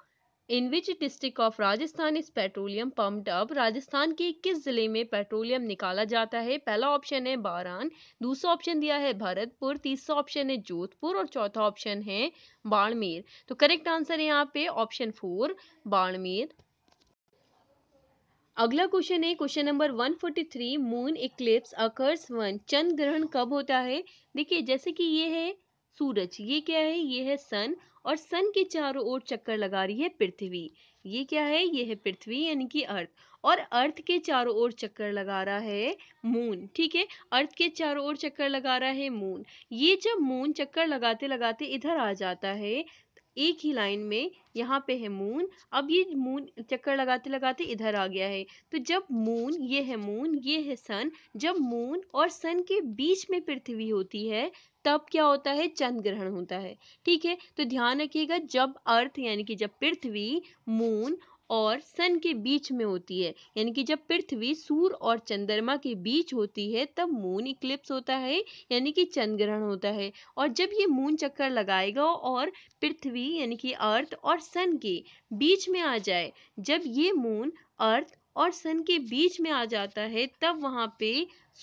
in which district of Rajasthan is petroleum pumped up Rajasthan के किस जिले में पेट्रोलियम निकाला जाता है पहला ऑप्शन है बारान दूसरा ऑप्शन दिया है भरतपुर तीसरा ऑप्शन है जोधपुर और चौथा ऑप्शन है बाड़मेर तो करेक्ट आंसर है यहाँ पे ऑप्शन फोर बाड़मेर अगला क्वेश्चन है question number 143 moon eclipse occurs when चंद्र ग्रहण कब होता है देखिए जैसे कि ये है सूरज ये क्या है ये है सन और सन के चारों ओर चक्कर लगा रही है पृथ्वी ये क्या है ये है पृथ्वी यानी कि अर्थ और अर्थ के चारों ओर चक्कर लगा रहा है मून ठीक है अर्थ के चारों ओर चक्कर लगा रहा है मून ये जब मून चक्कर लगाते लगाते इधर आ जाता है एक ही लाइन में यहाँ पे है मून अब ये मून चक्कर लगाते लगाते इधर आ गया है तो जब मून ये है मून ये है सन जब मून और सन के बीच में पृथ्वी होती है तब क्या होता है चंद्र ग्रहण होता है ठीक है तो ध्यान रखिएगा जब अर्थ यानी कि जब पृथ्वी मून और सन के बीच में होती है यानी कि जब पृथ्वी सूर्य और चंद्रमा के बीच होती है तब मून इक्लिप्स होता है यानी कि चंद्र ग्रहण होता है और जब ये मून चक्कर लगाएगा और पृथ्वी यानी कि अर्थ और सन के बीच में आ जाए जब ये मून अर्थ और सन के बीच में आ जाता है तब वहाँ पे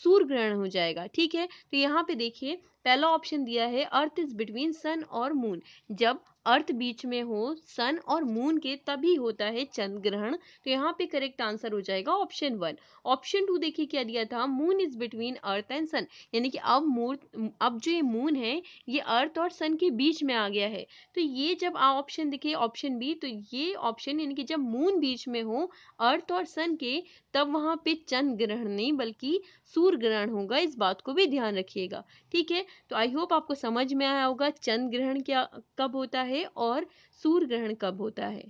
सूर्य ग्रहण हो जाएगा ठीक है तो यहाँ पे देखिए पहला ऑप्शन दिया है अर्थ इज बिटवीन सन और मून जब अर्थ बीच में हो सन और मून के तभी होता है चंद्र ग्रहण तो यहाँ पे करेक्ट आंसर हो जाएगा ऑप्शन वन ऑप्शन टू देखिए क्या दिया था moon is between earth and sun यानी कि अब मूर्त अब जो ये मून है ये अर्थ और सन के बीच में आ गया है तो ये जब ऑप्शन देखिए ऑप्शन बी तो ये ऑप्शन यानी कि जब मून बीच में हो अर्थ और सन के तब वहाँ पे चंद्र ग्रहण नहीं बल्कि सूर्य ग्रहण होगा इस बात को भी ध्यान रखिएगा ठीक है तो आई होप आपको समझ में आया होगा चंद्र ग्रहण क्या कब होता है है और सूर्य ग्रहण कब होता है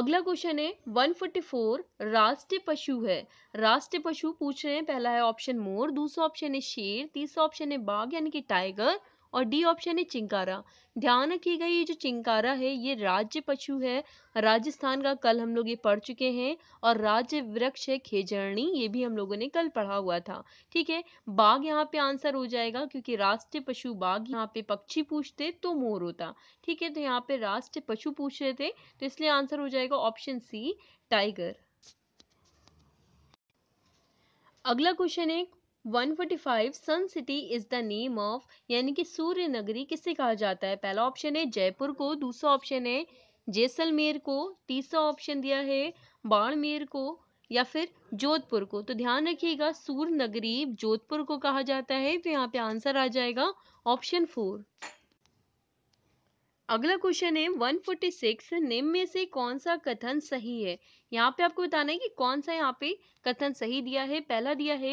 अगला क्वेश्चन है 144 राष्ट्रीय पशु है राष्ट्रीय पशु पूछ रहे हैं पहला है ऑप्शन मोर दूसरा ऑप्शन है शेर तीसरा ऑप्शन है बाघ यानी कि टाइगर और डी ऑप्शन है चिंकारा ध्यान गई ये जो चिंकारा है ये राज्य पशु है राजस्थान का कल हम लोग ये पढ़ चुके हैं और राज्य वृक्ष है खेजरणी ये भी हम लोगों ने कल पढ़ा हुआ था ठीक है बाघ यहाँ पे आंसर हो जाएगा क्योंकि राष्ट्रीय पशु बाघ यहाँ पे पक्षी पूछते तो मोर होता ठीक है तो यहाँ पे राष्ट्रीय पशु पूछ रहे थे तो इसलिए आंसर हो जाएगा ऑप्शन सी टाइगर अगला क्वेश्चन है 145 sun city is the name of यानी कि सूर्य नगरी किसे कहा जाता है पहला ऑप्शन है जयपुर को दूसरा ऑप्शन है जैसलमेर को तीसरा ऑप्शन दिया है बाड़मेर को या फिर जोधपुर को तो ध्यान रखिएगा सूर्य नगरी जोधपुर को कहा जाता है तो यहाँ पे आंसर आ जाएगा ऑप्शन फोर अगला क्वेश्चन है 146 निम में से कौन सा कथन सही है यहाँ पे आपको बताना है कि कौन सा यहाँ पे कथन सही दिया है पहला दिया है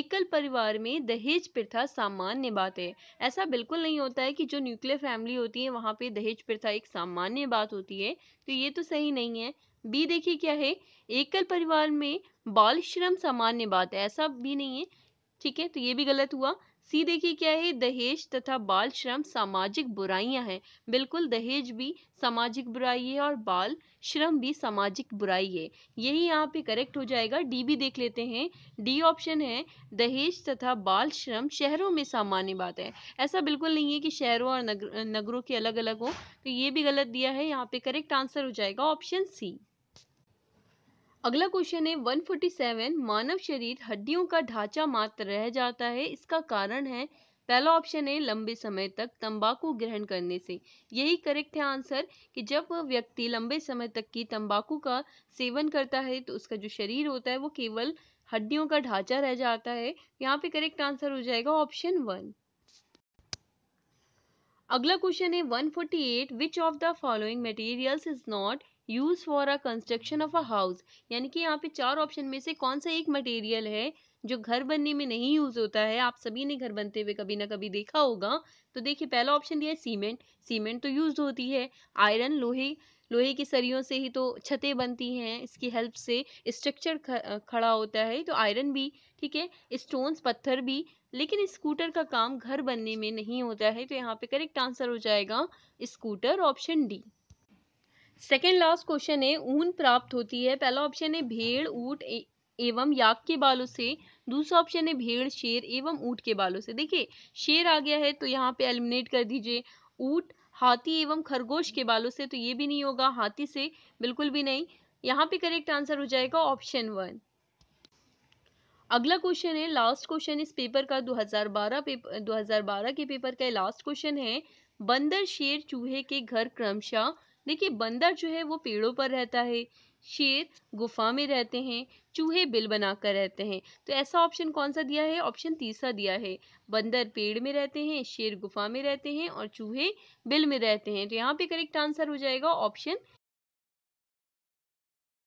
एकल परिवार में दहेज प्रथा सामान्य बात है ऐसा बिल्कुल नहीं होता है कि जो न्यूक्लियर फैमिली होती है वहाँ पे दहेज प्रथा एक सामान्य बात होती है तो ये तो सही नहीं है बी देखिए क्या है एकल परिवार में बाल श्रम सामान्य बात है ऐसा भी नहीं है ठीक है तो ये भी गलत हुआ सी देखिए क्या है दहेज तथा बाल श्रम सामाजिक बुराइयां हैं बिल्कुल दहेज भी सामाजिक बुराई है और बाल श्रम भी सामाजिक बुराई है यही यहाँ पे करेक्ट हो जाएगा डी भी देख लेते हैं डी ऑप्शन है दहेज तथा बाल श्रम शहरों में सामान्य बात है ऐसा बिल्कुल नहीं है कि शहरों और नगर, नगरों के अलग अलग हो तो ये भी गलत दिया है यहाँ पे करेक्ट आंसर हो जाएगा ऑप्शन सी अगला क्वेश्चन है 147 मानव शरीर हड्डियों का ढांचा मात्र रह जाता है इसका कारण है पहला ऑप्शन है लंबे समय तक तंबाकू ग्रहण करने से यही करेक्ट है आंसर कि जब व्यक्ति लंबे समय तक की तंबाकू का सेवन करता है तो उसका जो शरीर होता है वो केवल हड्डियों का ढांचा रह जाता है यहाँ पे करेक्ट आंसर हो जाएगा ऑप्शन वन अगला क्वेश्चन है 148 which of the following materials is not use for a construction of a house यानी कि यहाँ पे चार ऑप्शन में से कौन सा एक मटेरियल है जो घर बनने में नहीं यूज होता है आप सभी ने घर बनते हुए कभी ना कभी देखा होगा तो देखिए पहला ऑप्शन दिया है सीमेंट सीमेंट तो यूज होती है आयरन लोहे लोहे की सरियों से ही तो छतें बनती हैं इसकी हेल्प से स्ट्रक्चर खड़ा होता है तो आयरन भी ठीक है स्टोन्स पत्थर भी लेकिन स्कूटर का काम घर बनने में नहीं होता है तो यहाँ पे करेक्ट आंसर हो जाएगा scooter option D second last question है ऊन प्राप्त होती है पहला ऑप्शन है भेड़ ऊट एवं याक के बालों से दूसरा ऑप्शन है भेड़ शेर एवं ऊट के बालों से देखिए शेर आ गया है तो यहाँ पे एलिमिनेट कर दीजिए ऊट हाथी एवं खरगोश के बालों से तो ये भी नहीं होगा हाथी से बिल्कुल भी नहीं यहाँ पे करेक्ट आंसर हो जाएगा ऑप्शन वन अगला क्वेश्चन है लास्ट क्वेश्चन इस पेपर का 2012 पेपर 2012 के पेपर का लास्ट क्वेश्चन है बंदर शेर चूहे के घर क्रमशः देखिए बंदर जो है वो पेड़ों पर रहता है शेर गुफा में रहते हैं चूहे बिल बनाकर रहते हैं तो ऐसा ऑप्शन कौन सा दिया है ऑप्शन तीसरा दिया है बंदर पेड़ में रहते हैं शेर गुफा में रहते हैं और चूहे बिल में रहते हैं तो यहाँ पे करेक्ट आंसर हो जाएगा ऑप्शन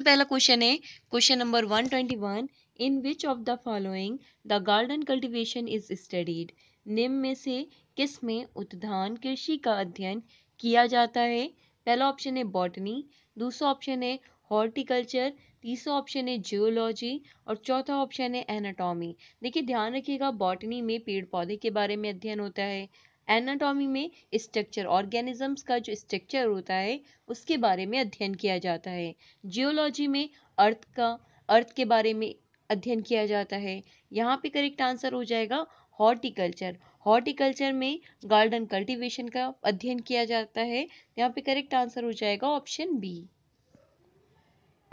पहला क्वेश्चन है question number 121 in which of the following the garden cultivation is studied निम्न में से किस में उत्थान कृषि का अध्ययन किया जाता है पहला ऑप्शन है बॉटनी दूसरा ऑप्शन है हॉर्टिकल्चर तीसरा ऑप्शन है जियोलॉजी और चौथा ऑप्शन है एनाटॉमी देखिए ध्यान रखिएगा बॉटनी में पेड़ पौधे के बारे में अध्ययन होता है एनाटॉमी में स्ट्रक्चर ऑर्गेनिजम्स का जो स्ट्रक्चर होता है उसके बारे में अध्ययन किया जाता है जियोलॉजी में अर्थ का अर्थ के बारे में अध्ययन किया जाता है यहाँ पे करेक्ट आंसर हो जाएगा हॉर्टिकल्चर हॉर्टिकल्चर में गार्डन कल्टीवेशन का अध्ययन किया जाता है यहाँ पे करेक्ट आंसर हो जाएगा ऑप्शन बी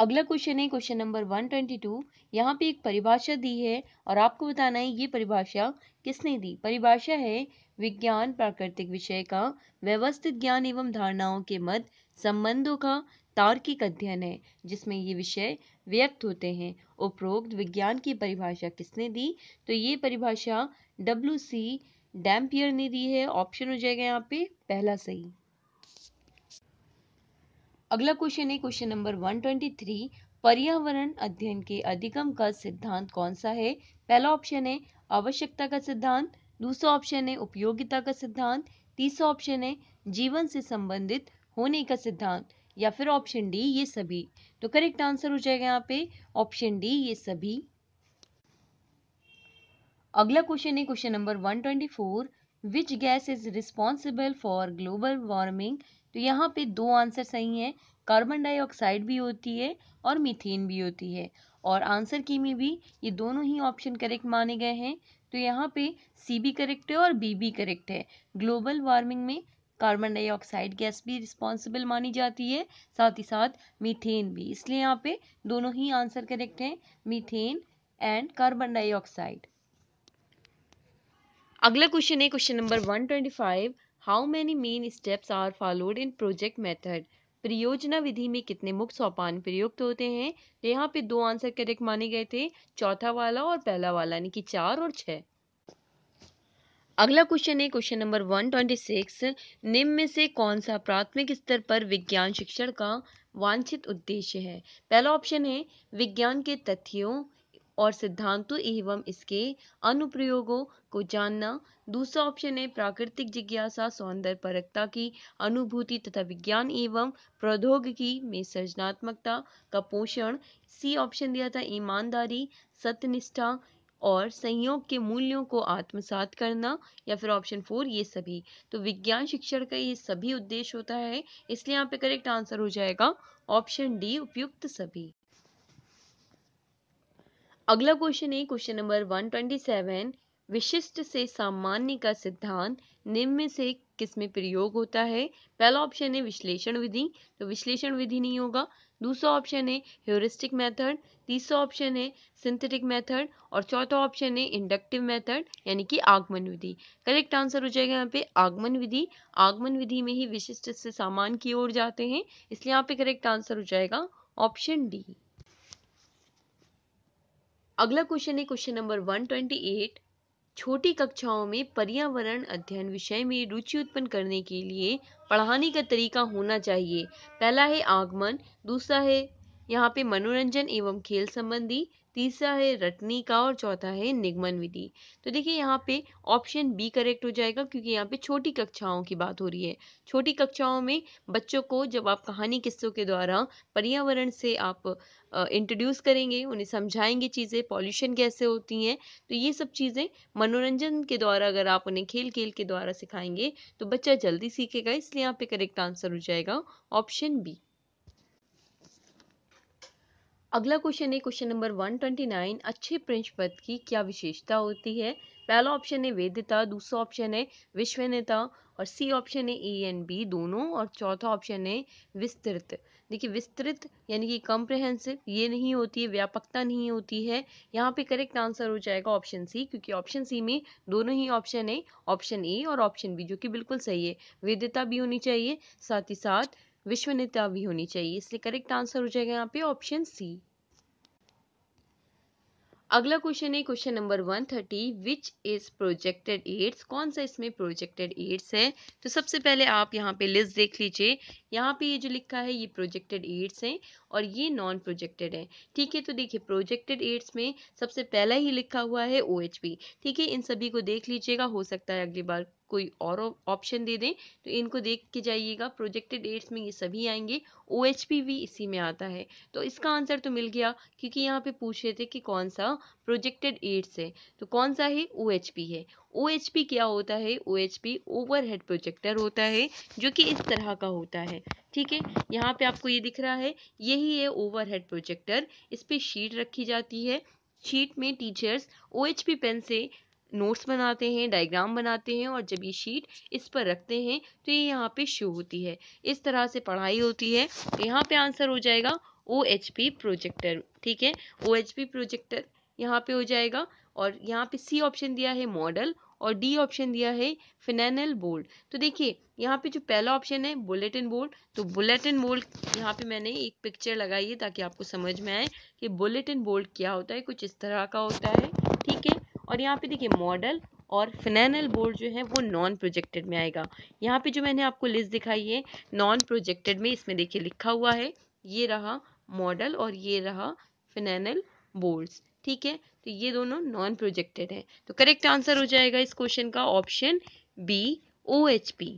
अगला क्वेश्चन है क्वेश्चन नंबर 122 यहाँ पे एक परिभाषा दी है और आपको बताना है ये परिभाषा किसने दी परिभाषा है विज्ञान प्राकृतिक विषय का व्यवस्थित ज्ञान एवं धारणाओं के मत संबंधों का तार्किक अध्ययन है जिसमें ये विषय व्यक्त होते हैं उपरोक्त विज्ञान की परिभाषा किसने दी तो ये परिभाषा डब्ल्यू सी डैम्पियर ने दी है ऑप्शन हो जाएगा यहाँ पे पहला सही अगला क्वेश्चन है क्वेश्चन नंबर 123 पर्यावरण अध्ययन के अधिगम का सिद्धांत कौन सा है पहला ऑप्शन है आवश्यकता का सिद्धांत दूसरा ऑप्शन है उपयोगिता का सिद्धांत तीसरा ऑप्शन है जीवन से संबंधित होने का सिद्धांत या फिर ऑप्शन डी ये सभी तो करेक्ट आंसर हो जाएगा यहाँ पे ऑप्शन डी ये सभी अगला क्वेश्चन है question number 124 which gas is responsible for global warming तो यहाँ पे दो आंसर सही हैं कार्बन डाइऑक्साइड भी होती है और मीथेन भी होती है और आंसर की में भी ये दोनों ही ऑप्शन करेक्ट माने गए हैं तो यहाँ पे सी भी करेक्ट है और बी भी करेक्ट है ग्लोबल वार्मिंग में कार्बन डाइऑक्साइड गैस भी रिस्पॉन्सिबल मानी जाती है साथ ही साथ मीथेन भी इसलिए यहाँ पे दोनों ही आंसर करेक्ट हैं मीथेन एंड कार्बन डाइऑक्साइड अगला क्वेश्चन है question number 125 how many main steps are followed in project method परियोजना विधि में कितने मुख्य सोपान प्रयुक्त होते हैं तो यहाँ पे दो आंसर करेक्ट माने गए थे चौथा वाला और पहला वाला यानी कि चार और छह अगला क्वेश्चन है क्वेश्चन नंबर 126 निम्न में से कौन सा प्राथमिक स्तर पर विज्ञान शिक्षण का वांछित उद्देश्य है पहला ऑप्शन है विज्ञान के तथ्यों और सिद्धांतों एवं इसके अनुप्रयोगों को जानना दूसरा ऑप्शन है प्राकृतिक जिज्ञासा सौंदर्य परकता की अनुभूति तथा विज्ञान एवं प्रौद्योगिकी में सृजनात्मकता का पोषण सी ऑप्शन दिया था ईमानदारी सत्यनिष्ठा और संयोग के मूल्यों को आत्मसात करना या फिर ऑप्शन फोर ये सभी तो विज्ञान शिक्षण का ये सभी उद्देश्य होता है इसलिए यहाँ पे करेक्ट आंसर हो जाएगा ऑप्शन डी उपयुक्त सभी अगला क्वेश्चन है क्वेश्चन नंबर 127 विशिष्ट से सामान्य का सिद्धांत निम्न में से किस में प्रयोग होता है पहला ऑप्शन है विश्लेषण विधि तो विश्लेषण विधि नहीं होगा दूसरा ऑप्शन है ह्यूरिस्टिक मेथड तीसरा ऑप्शन है सिंथेटिक मेथड और चौथा ऑप्शन है इंडक्टिव मेथड यानी कि आगमन विधि करेक्ट आंसर हो जाएगा यहाँ पे आगमन विधि आगमन विधि में ही विशिष्ट से सामान की ओर जाते हैं इसलिए यहाँ पे करेक्ट आंसर हो जाएगा ऑप्शन डी अगला क्वेश्चन है क्वेश्चन नंबर 128 छोटी कक्षाओं में पर्यावरण अध्ययन विषय में रुचि उत्पन्न करने के लिए पढ़ाने का तरीका होना चाहिए पहला है आगमन दूसरा है यहाँ पे मनोरंजन एवं खेल संबंधी तीसरा है रटनी का और चौथा है निगमन विधि तो देखिए यहाँ पे ऑप्शन बी करेक्ट हो जाएगा क्योंकि यहाँ पे छोटी कक्षाओं की बात हो रही है छोटी कक्षाओं में बच्चों को जब आप कहानी किस्सों के द्वारा पर्यावरण से आप इंट्रोड्यूस करेंगे उन्हें समझाएंगे चीज़ें पॉल्यूशन कैसे होती हैं तो ये सब चीज़ें मनोरंजन के द्वारा अगर आप उन्हें खेल खेल के द्वारा सिखाएंगे तो बच्चा जल्दी सीखेगा इसलिए यहाँ पे करेक्ट आंसर हो जाएगा ऑप्शन बी अगला क्वेश्चन है क्वेश्चन नंबर 129 अच्छे प्रिंस पद की क्या विशेषता होती है पहला ऑप्शन है वेद्यता दूसरा ऑप्शन है विश्वनेता और सी ऑप्शन है ए एंड बी दोनों और चौथा ऑप्शन है विस्तृत देखिए विस्तृत यानी कि कॉम्प्रहेंसिव ये नहीं होती है व्यापकता नहीं होती है यहाँ पे करेक्ट आंसर हो जाएगा ऑप्शन सी क्योंकि ऑप्शन सी में दोनों ही ऑप्शन है ऑप्शन ए और ऑप्शन बी जो कि बिल्कुल सही है वेद्यता भी होनी चाहिए साथ ही साथ विश्वनेता भी होनी चाहिए इसलिए करेक्ट आंसर हो जाएगा यहाँ पे ऑप्शन सी अगला क्वेश्चन है question number thirty which is projected aids कौन सा इसमें प्रोजेक्टेड एड्स है तो सबसे पहले आप यहाँ पे लिस्ट देख लीजिए यहाँ पे ये जो लिखा है ये प्रोजेक्टेड एड्स हैं और ये नॉन प्रोजेक्टेड है ठीक है तो देखिए प्रोजेक्टेड एड्स में सबसे पहला ही लिखा हुआ है ओ ठीक है इन सभी को देख लीजिएगा हो सकता है अगली बार कोई और ऑप्शन दे दें तो इनको देख के जाइएगा प्रोजेक्टेड डेट्स में ये सभी आएंगे ओ भी इसी में आता है तो इसका आंसर तो मिल गया क्योंकि यहाँ पे पूछ रहे थे कि कौन सा प्रोजेक्टेड एड्स है तो कौन सा है ओ है ओ क्या होता है O H P head projector होता है जो कि इस तरह का होता है ठीक है यहाँ पे आपको ये दिख रहा है यही है हेड प्रोजेक्टर इस पर शीट रखी जाती है शीट में टीचर्स ओ पेन से नोट्स बनाते हैं डायग्राम बनाते हैं और जब ये शीट इस पर रखते हैं तो ये यहाँ पे शो होती है इस तरह से पढ़ाई होती है तो यहाँ पे आंसर हो जाएगा ओ एच पी प्रोजेक्टर ठीक है ओ एच पी प्रोजेक्टर यहाँ पे हो जाएगा और यहाँ पे सी ऑप्शन दिया है मॉडल और डी ऑप्शन दिया है फिनेनल बोर्ड तो देखिए यहाँ पे जो पहला ऑप्शन है बुलेटिन बोर्ड तो बुलेटिन बोर्ड यहाँ पे मैंने एक पिक्चर लगाई है ताकि आपको समझ में आए कि बुलेटिन बोर्ड क्या होता है कुछ इस तरह का होता है ठीक है और यहाँ पे देखिए मॉडल और फिनैनल बोर्ड जो है वो नॉन प्रोजेक्टेड में आएगा यहाँ पे जो मैंने आपको लिस्ट दिखाई है नॉन प्रोजेक्टेड में इसमें देखिए लिखा हुआ है ये रहा मॉडल और ये रहा फिनैनल बोर्ड्स ठीक है तो ये दोनों नॉन प्रोजेक्टेड है तो करेक्ट आंसर हो जाएगा इस क्वेश्चन का option B O H P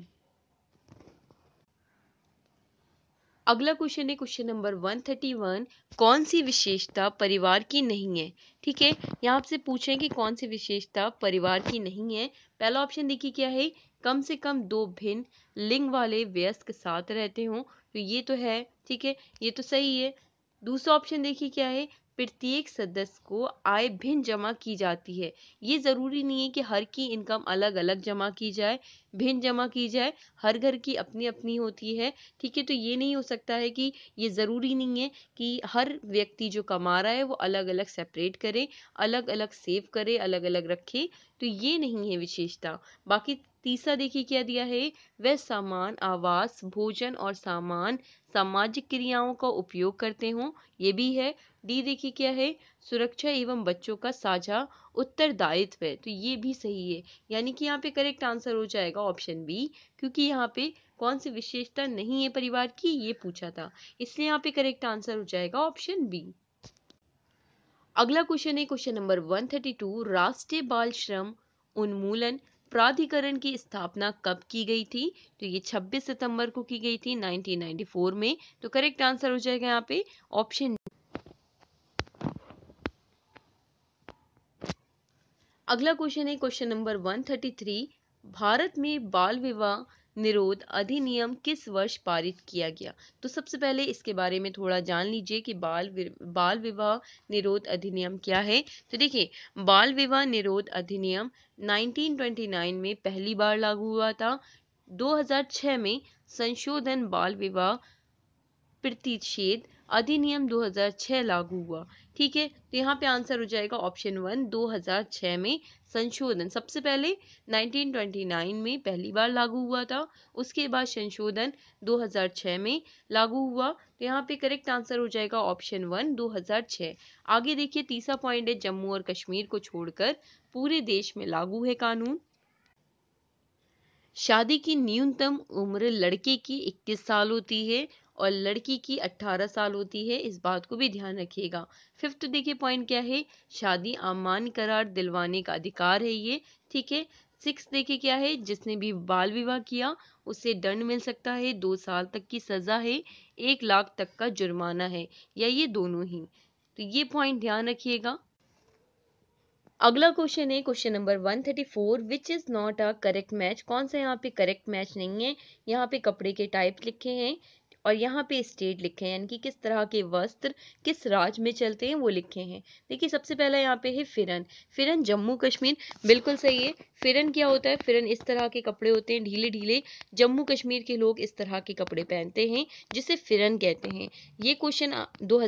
अगला क्वेश्चन है क्वेश्चन नंबर 131 कौन सी विशेषता परिवार की नहीं है ठीक है यहाँ आपसे पूछे कि कौन सी विशेषता परिवार की नहीं है पहला ऑप्शन देखिए क्या है कम से कम दो भिन्न लिंग वाले व्यस्क साथ रहते हों तो ये तो है ठीक है ये तो सही है दूसरा ऑप्शन देखिए क्या है प्रत्येक सदस्य को आय भिन्न जमा की जाती है ये ज़रूरी नहीं है कि हर की इनकम अलग अलग जमा की जाए भेंट जमा की जाए हर घर की अपनी अपनी होती है ठीक है तो ये नहीं हो सकता है कि ये ज़रूरी नहीं है कि हर व्यक्ति जो कमा रहा है वो अलग अलग सेपरेट करे अलग अलग सेव करे अलग अलग रखे तो ये नहीं है विशेषता बाकी तीसरा देखिए क्या दिया है वह सामान आवास भोजन और सामान सामाजिक क्रियाओं का उपयोग करते हों ये भी है डी देखिए क्या है सुरक्षा एवं बच्चों का साझा उत्तरदायित्व है तो ये भी सही है यानी कि यहाँ पे करेक्ट आंसर हो जाएगा ऑप्शन बी क्योंकि यहाँ पे कौन सी विशेषता नहीं है परिवार की ये पूछा था इसलिए यहाँ पे करेक्ट आंसर हो जाएगा ऑप्शन बी अगला क्वेश्चन है क्वेश्चन नंबर 132 राष्ट्रीय बाल श्रम उन्मूलन प्राधिकरण की स्थापना कब की गई थी तो ये 26 सितंबर को की गई थी 1994 में तो करेक्ट आंसर हो जाएगा यहाँ पे ऑप्शन अगला क्वेश्चन है क्वेश्चन नंबर 133 भारत में बाल विवाह निरोध अधिनियम किस वर्ष पारित किया गया तो सबसे पहले इसके बारे में थोड़ा जान लीजिए कि बाल बाल विवाह निरोध अधिनियम क्या है तो देखिए बाल विवाह निरोध अधिनियम 1929 में पहली बार लागू हुआ था 2006 में संशोधन बाल विवाह प्रतिषेध अधिनियम 2006 लागू हुआ ठीक है तो यहाँ पे आंसर हो जाएगा ऑप्शन वन 2006 में संशोधन सबसे पहले 1929 में पहली बार लागू हुआ था उसके बाद संशोधन 2006 में लागू हुआ तो यहाँ पे करेक्ट आंसर हो जाएगा ऑप्शन वन 2006 आगे देखिए तीसरा पॉइंट है जम्मू और कश्मीर को छोड़कर पूरे देश में लागू है कानून शादी की न्यूनतम उम्र लड़के की 21 साल होती है और लड़की की 18 साल होती है इस बात को भी ध्यान रखिएगा फिफ्थ देखिए पॉइंट क्या है शादी अमान करार दिलवाने का अधिकार है ये ठीक है सिक्स देखिए क्या है जिसने भी बाल विवाह किया उसे दंड मिल सकता है दो साल तक की सज़ा है एक लाख तक का जुर्माना है या ये दोनों ही तो ये पॉइंट ध्यान रखिएगा अगला क्वेश्चन है question number 134 which is not a correct match कौन सा यहाँ पे करेक्ट मैच नहीं है यहाँ पे कपड़े के टाइप लिखे हैं और यहाँ पे स्टेट लिखे हैं यानी कि किस तरह के वस्त्र किस राज्य में चलते हैं वो लिखे हैं देखिए सबसे पहला यहाँ पे है फिरन फिरन जम्मू कश्मीर बिल्कुल सही है फिरन क्या होता है फिरन इस तरह के कपड़े होते हैं ढीले ढीले जम्मू कश्मीर के लोग इस तरह के कपड़े पहनते हैं जिसे फिरन कहते हैं ये क्वेश्चन दो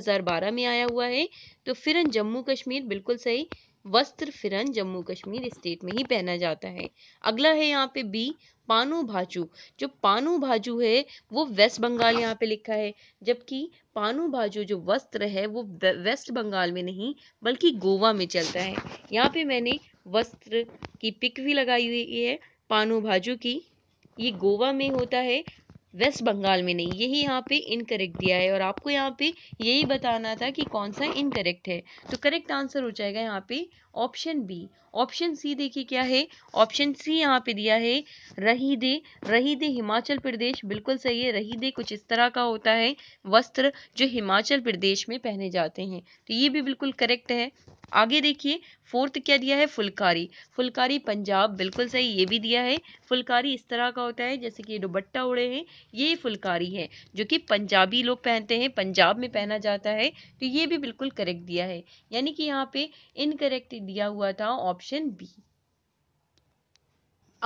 में आया हुआ है तो फिरन जम्मू कश्मीर बिल्कुल सही वस्त्र फिरन जम्मू कश्मीर स्टेट में ही पहना जाता है अगला है यहाँ पे बी पानो भाजू जो पानू भाजू है वो वेस्ट बंगाल यहाँ पे लिखा है जबकि पानू भाजू जो वस्त्र है वो वेस्ट बंगाल में नहीं बल्कि गोवा में चलता है यहाँ पे मैंने वस्त्र की पिक भी लगाई हुई है पानो भाजू की ये गोवा में होता है वेस्ट बंगाल में नहीं यही यहाँ पे इनकरेक्ट दिया है और आपको यहाँ पे यही बताना था कि कौन सा इनकरेक्ट है तो करेक्ट आंसर हो जाएगा यहाँ पे ऑप्शन बी ऑप्शन सी देखिए क्या है ऑप्शन सी यहाँ पे दिया है रही दे रही दे हिमाचल प्रदेश बिल्कुल सही है रही दे कुछ इस तरह का होता है वस्त्र जो हिमाचल प्रदेश में पहने जाते हैं तो ये भी बिल्कुल करेक्ट है आगे देखिए फोर्थ क्या दिया है फुलकारी फुलकारी पंजाब बिल्कुल सही ये भी दिया है फुलकारी इस तरह का होता है जैसे कि दुबट्टा उड़े हैं ये फुलकारी है जो कि पंजाबी लोग पहनते हैं पंजाब में पहना जाता है तो ये भी बिल्कुल करेक्ट दिया है यानी कि यहाँ पे इनकरेक्ट दिया हुआ था ऑप्शन बी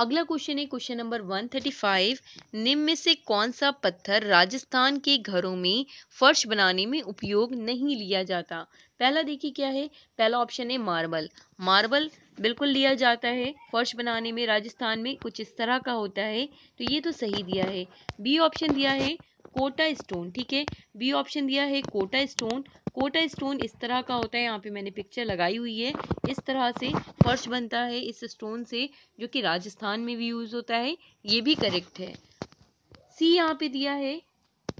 अगला क्वेश्चन है क्वेश्चन नंबर 135 निम्न में से कौन सा पत्थर राजस्थान के घरों में फर्श बनाने में उपयोग नहीं लिया जाता पहला देखिए क्या है पहला ऑप्शन है मार्बल मार्बल बिल्कुल लिया जाता है फर्श बनाने में राजस्थान में कुछ इस तरह का होता है तो ये तो सही दिया है बी ऑप्शन दिया है कोटा स्टोन ठीक है बी ऑप्शन दिया है कोटा स्टोन कोटा स्टोन इस तरह का होता है यहाँ पे मैंने पिक्चर लगाई हुई है इस तरह से फर्श बनता है इस स्टोन से जो कि राजस्थान में भी यूज होता है ये भी करेक्ट है सी यहाँ पे दिया है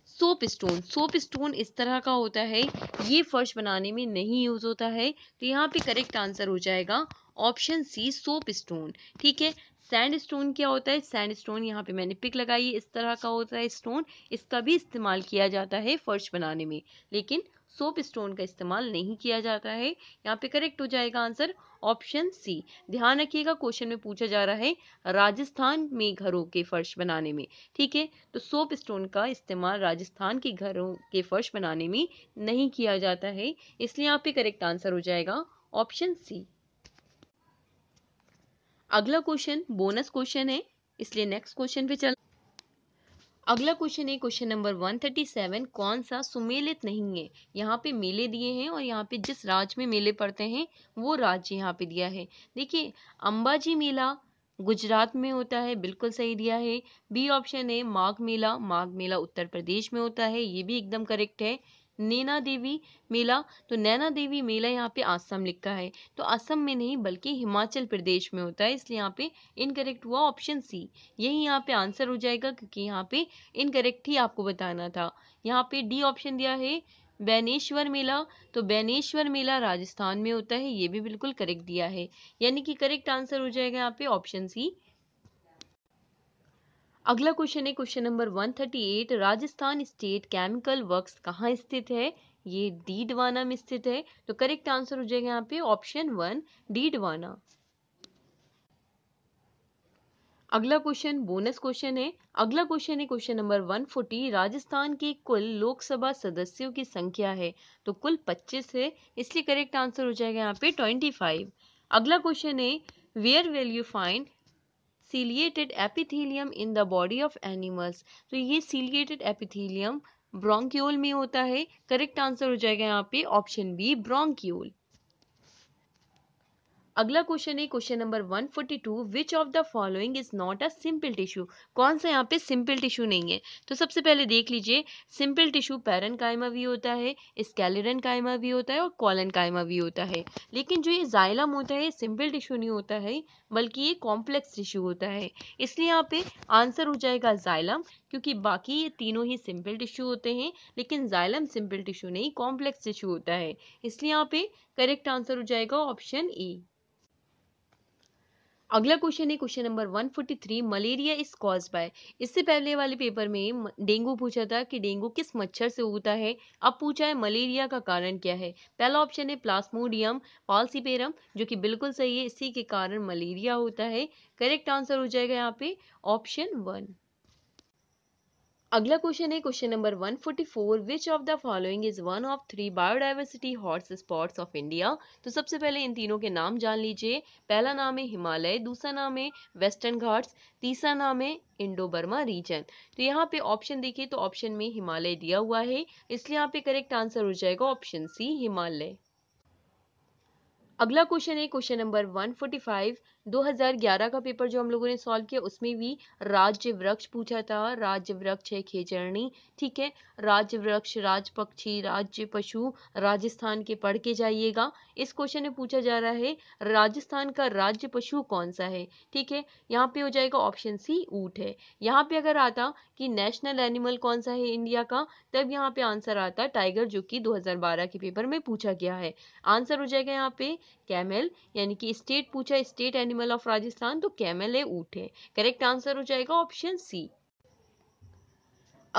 सोप स्टोन सोप स्टोन इस तरह का होता है ये फर्श बनाने में नहीं यूज होता है तो यहाँ पे करेक्ट आंसर हो जाएगा ऑप्शन सी सोप स्टोन ठीक है सैंड स्टोन क्या होता है सैंड स्टोन यहाँ पे मैंने पिक लगाई है इस तरह का होता है स्टोन इसका भी इस्तेमाल किया जाता है फर्श बनाने में लेकिन सोप स्टोन का इस्तेमाल नहीं किया जाता है यहाँ पे करेक्ट हो जाएगा आंसर ऑप्शन सी ध्यान रखिएगा क्वेश्चन में पूछा जा रहा है राजस्थान में घरों के फर्श बनाने में ठीक है तो सोप स्टोन का इस्तेमाल राजस्थान के घरों के फर्श बनाने में नहीं किया जाता है इसलिए यहाँ पे करेक्ट आंसर हो जाएगा ऑप्शन सी अगला क्वेश्चन बोनस क्वेश्चन है इसलिए नेक्स्ट क्वेश्चन पे चल अगला क्वेश्चन है क्वेश्चन नंबर 137 कौन सा सुमेलित नहीं है यहाँ पे मेले दिए हैं और यहाँ पे जिस राज्य में मेले पड़ते हैं वो राज्य यहाँ पे दिया है देखिए अंबाजी मेला गुजरात में होता है बिल्कुल सही दिया है बी ऑप्शन है माघ मेला माघ मेला उत्तर प्रदेश में होता है ये भी एकदम करेक्ट है नैना देवी मेला तो नैना देवी मेला यहाँ पे आसम लिखा है तो असम में नहीं बल्कि हिमाचल प्रदेश में होता है इसलिए यहाँ पे इनकरेक्ट हुआ ऑप्शन सी यही यहाँ पे आंसर हो जाएगा क्योंकि यहाँ पे इनकरेक्ट ही आपको बताना था यहाँ पे डी ऑप्शन दिया है बैनेश्वर मेला तो बैनेश्वर मेला राजस्थान में होता है ये भी बिल्कुल करेक्ट दिया है यानी कि करेक्ट आंसर हो जाएगा यहाँ पे ऑप्शन सी अगला क्वेश्चन है question number 138 Rajasthan state chemical works कहाँ स्थित है ये डीडवाना में स्थित है तो करेक्ट आंसर हो जाएगा यहाँ पे ऑप्शन वन डीडवाना अगला क्वेश्चन बोनस क्वेश्चन है अगला क्वेश्चन है क्वेश्चन नंबर 140 राजस्थान के कुल लोकसभा सदस्यों की संख्या है तो कुल 25 है इसलिए करेक्ट आंसर हो जाएगा यहाँ पे 25 अगला क्वेश्चन है where will you find ciliated epithelium in the body of animals तो ये सीलिएटेड एपिथीलियम ब्रोंक्यूल में होता है करेक्ट आंसर हो जाएगा यहाँ पे ऑप्शन बी ब्रोंक्यूल अगला क्वेश्चन है question number 142 which of the following is not a simple tissue कौन सा यहाँ पे सिंपल टिश्यू नहीं है तो सबसे पहले देख लीजिए सिंपल टिश्यू पैरन कायमा भी होता है स्केलेरन कायमा भी होता है और कॉलन कायमा भी होता है लेकिन जो ये जाइलम होता है सिंपल टिश्यू नहीं होता है बल्कि ये कॉम्प्लेक्स टिश्यू होता है इसलिए यहाँ पे आंसर हो जाएगा जाइलम क्योंकि बाकी ये तीनों ही सिंपल टिश्यू होते हैं लेकिन जाइलम सिंपल टिश्यू नहीं कॉम्प्लेक्स टिश्यू होता है इसलिए यहाँ पे करेक्ट आंसर हो जाएगा ऑप्शन ई अगला क्वेश्चन है question number 143 malaria is cause by इससे पहले वाले पेपर में डेंगू पूछा था कि डेंगू किस मच्छर से होता है अब पूछा है मलेरिया का कारण क्या है पहला ऑप्शन है प्लास्मोडियम पालसीपेरम जो कि बिल्कुल सही है इसी के कारण मलेरिया होता है करेक्ट आंसर हो जाएगा यहाँ पे ऑप्शन वन अगला क्वेश्चन है question number 144 which of the following is one of three biodiversity hot spots of India तो सबसे पहले इन तीनों के नाम जान लीजिए पहला नाम है हिमालय दूसरा नाम है वेस्टर्न घाट्स तीसरा नाम है इंडो बर्मा रीजन तो यहाँ पे ऑप्शन देखिए तो ऑप्शन में हिमालय दिया हुआ है इसलिए यहाँ पे करेक्ट आंसर हो जाएगा ऑप्शन सी हिमालय अगला क्वेश्चन है क्वेश्चन नंबर 145 फोर्टी फाइव 2011 का पेपर जो हम लोगों ने सॉल्व किया उसमें भी राज्य वृक्ष पूछा था राज्य वृक्ष है खेचरणी ठीक है राज्य वृक्ष राज पक्षी राज्य पशु राजस्थान के पढ़ के जाइएगा इस क्वेश्चन में पूछा जा रहा है राजस्थान का राज्य पशु कौन सा है ठीक है यहाँ पे हो जाएगा ऑप्शन सी ऊट है यहाँ पे अगर आता कि नेशनल एनिमल कौन सा है इंडिया का तब यहाँ पे आंसर आता टाइगर जो कि 2012 के पेपर में पूछा गया है आंसर हो जाएगा यहाँ पे कैमल यानी कि स्टेट पूछा state animal animal of Rajasthan तो कैमल है ऊट है करेक्ट आंसर हो जाएगा ऑप्शन सी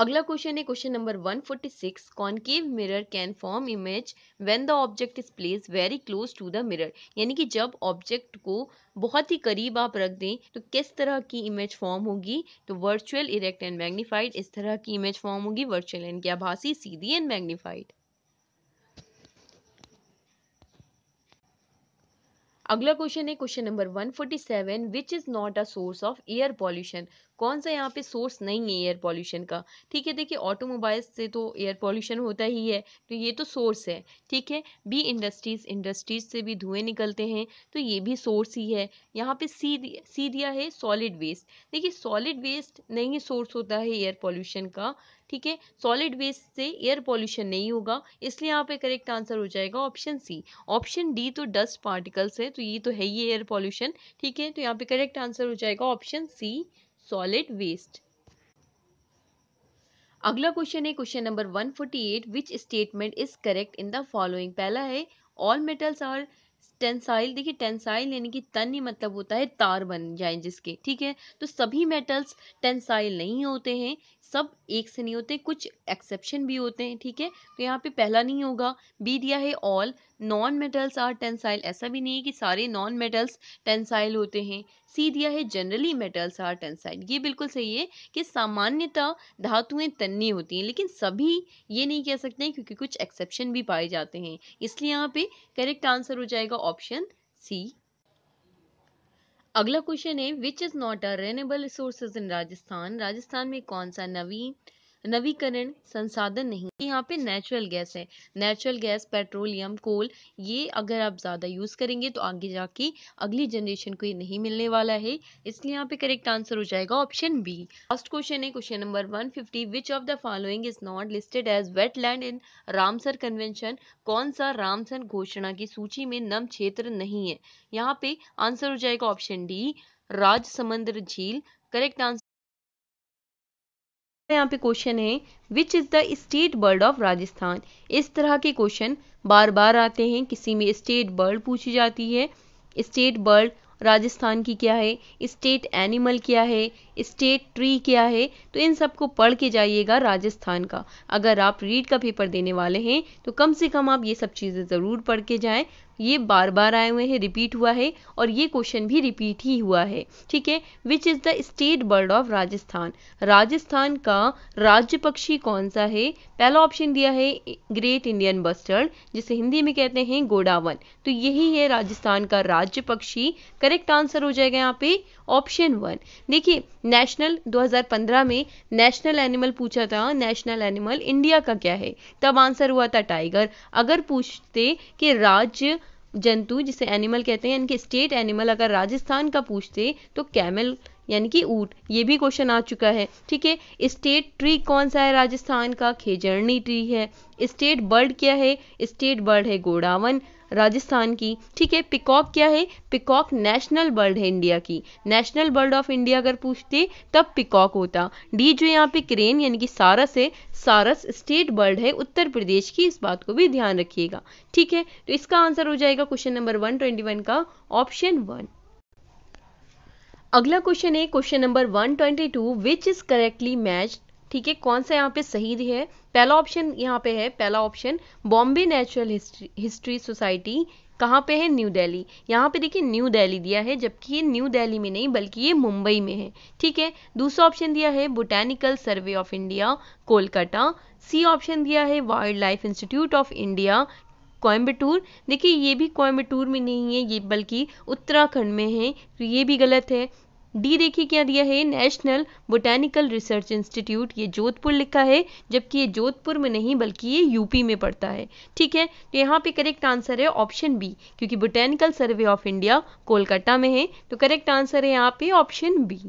अगला क्वेश्चन है question number 146 concave mirror can form image when the object is place very close to the mirror यानी कि जब ऑब्जेक्ट को बहुत ही करीब आप रख दें तो किस तरह की इमेज फॉर्म होगी तो वर्चुअल इरेक्ट एंड मैग्नीफाइड इस तरह की इमेज फॉर्म होगी वर्चुअल एंड क्या भाषी सीधी एंड मैग्नीफाइड अगला क्वेश्चन है question number 147 which is not a source of air pollution कौन सा यहाँ पे सोर्स नहीं है एयर पॉल्यूशन का ठीक है देखिए ऑटोमोबाइल्स से तो एयर पॉल्यूशन होता ही है तो ये तो सोर्स है ठीक है बी इंडस्ट्रीज इंडस्ट्रीज से भी धुएं निकलते हैं तो ये भी सोर्स ही है यहाँ पे सी सी दिया है सॉलिड वेस्ट देखिए सॉलिड वेस्ट नहीं सोर्स होता है एयर पॉल्यूशन का ठीक है सॉलिड वेस्ट से एयर पॉल्यूशन नहीं होगा इसलिए यहाँ पे करेक्ट आंसर हो जाएगा ऑप्शन सी ऑप्शन डी तो डस्ट पार्टिकल्स है तो ये तो है ही एयर पॉल्यूशन ठीक है तो यहाँ पे करेक्ट आंसर हो जाएगा ऑप्शन सी सॉलिड वेस्ट अगला क्वेश्चन है question number 148 forty eight which statement is correct in the following पहला है ऑल मेटल्स आर टेंसाइल देखिए टेंसाइल यानी कि तन ही मतलब होता है तार बन जाए जिसके ठीक है तो सभी मेटल्स टेंसाइल नहीं होते हैं सब एक से नहीं होते कुछ एक्सेप्शन भी होते हैं ठीक है तो यहाँ पे पहला नहीं होगा बी दिया है all non metals are tensile ऐसा भी नहीं है कि सारे नॉन मेटल्स टेंसाइल होते हैं सी दिया है जनरली मेटल्स आर टेंसाइल ये बिल्कुल सही है कि सामान्यतः धातुएं तन्नी होती हैं लेकिन सभी ये नहीं कह सकते हैं क्योंकि कुछ एक्सेप्शन भी पाए जाते हैं इसलिए यहाँ पे करेक्ट आंसर हो जाएगा ऑप्शन सी अगला क्वेश्चन है which is not a renewable resources in Rajasthan Rajasthan में कौन सा नवीन नवीकरण संसाधन नहीं यहाँ पे नेचुरल गैस है नेचुरल गैस पेट्रोलियम कोल ये अगर आप ज़्यादा यूज़ करेंगे तो आगे जाके अगली जनरेशन को ये नहीं मिलने वाला है इसलिए यहाँ पे करेक्ट आंसर हो जाएगा ऑप्शन बी लास्ट क्वेश्चन है question number one fifty which of the following is not listed as wetland in Ramsar convention कौन सा रामसर घोषणा की सूची में नम क्षेत्र नहीं है यहाँ पे आंसर हो जाएगा ऑप्शन डी राज झील करेक्ट आंसर यहाँ पे क्वेश्चन है which is the state bird of Rajasthan इस तरह के क्वेश्चन बार बार आते हैं किसी में स्टेट बर्ड पूछी जाती है स्टेट बर्ड राजस्थान की क्या है स्टेट एनिमल क्या है स्टेट ट्री क्या है तो इन सबको पढ़ के जाइएगा राजस्थान का अगर आप रीड का पेपर देने वाले हैं तो कम से कम आप ये सब चीज़ें ज़रूर पढ़ के जाएं ये बार बार आए हुए हैं रिपीट हुआ है और ये क्वेश्चन भी रिपीट ही हुआ है ठीक है which is the state bird of Rajasthan Rajasthan का राज्य पक्षी कौन सा है पहला ऑप्शन दिया है ग्रेट इंडियन बस्टर्ड जिसे हिंदी में कहते हैं गोडावन तो यही है राजस्थान का राज्य पक्षी करेक्ट आंसर हो जाएगा यहाँ पे ऑप्शन वन देखिए नेशनल 2015 में नेशनल एनिमल पूछा था नेशनल एनिमल इंडिया का क्या है तब आंसर हुआ था टाइगर अगर पूछते कि राज्य जंतु जिसे एनिमल कहते हैं इनके स्टेट एनिमल अगर राजस्थान का पूछते तो कैमल यानी कि ऊट ये भी क्वेश्चन आ चुका है ठीक है स्टेट ट्री कौन सा है राजस्थान का खेजरनी ट्री है स्टेट बर्ड क्या है स्टेट बर्ड है गोडावन राजस्थान की ठीक है पिकॉक क्या है पिकॉक नेशनल बर्ड है इंडिया की नेशनल बर्ड ऑफ इंडिया अगर पूछते तब पिकॉक होता डी जो यहाँ पे क्रेन यानी कि सारस है सारस स्टेट बर्ड है उत्तर प्रदेश की इस बात को भी ध्यान रखिएगा ठीक है तो इसका आंसर हो जाएगा question number one twenty one का ऑप्शन वन अगला क्वेश्चन है question number 122 which is correctly match ठीक है कौन सा यहाँ पे सही है पहला ऑप्शन यहाँ पे है पहला option Bombay natural history history society कहाँ पे है न्यू दिल्ली यहाँ पे देखिए न्यू दिल्ली दिया है जबकि ये न्यू दिल्ली में नहीं बल्कि ये मुंबई में है ठीक है दूसरा ऑप्शन दिया है botanical survey of India Kolkata C option दिया है wild life institute of India Coimbatore देखिए ये भी कोयम्बटूर में नहीं है ये बल्कि उत्तराखंड में है तो ये भी गलत है डी देखिए क्या दिया है नेशनल बोटेनिकल रिसर्च इंस्टीट्यूट ये जोधपुर लिखा है जबकि ये जोधपुर में नहीं बल्कि ये यूपी में पड़ता है ठीक है तो यहाँ पे करेक्ट आंसर है ऑप्शन बी क्योंकि botanical survey of India Kolkata में है तो करेक्ट आंसर है यहाँ पे ऑप्शन बी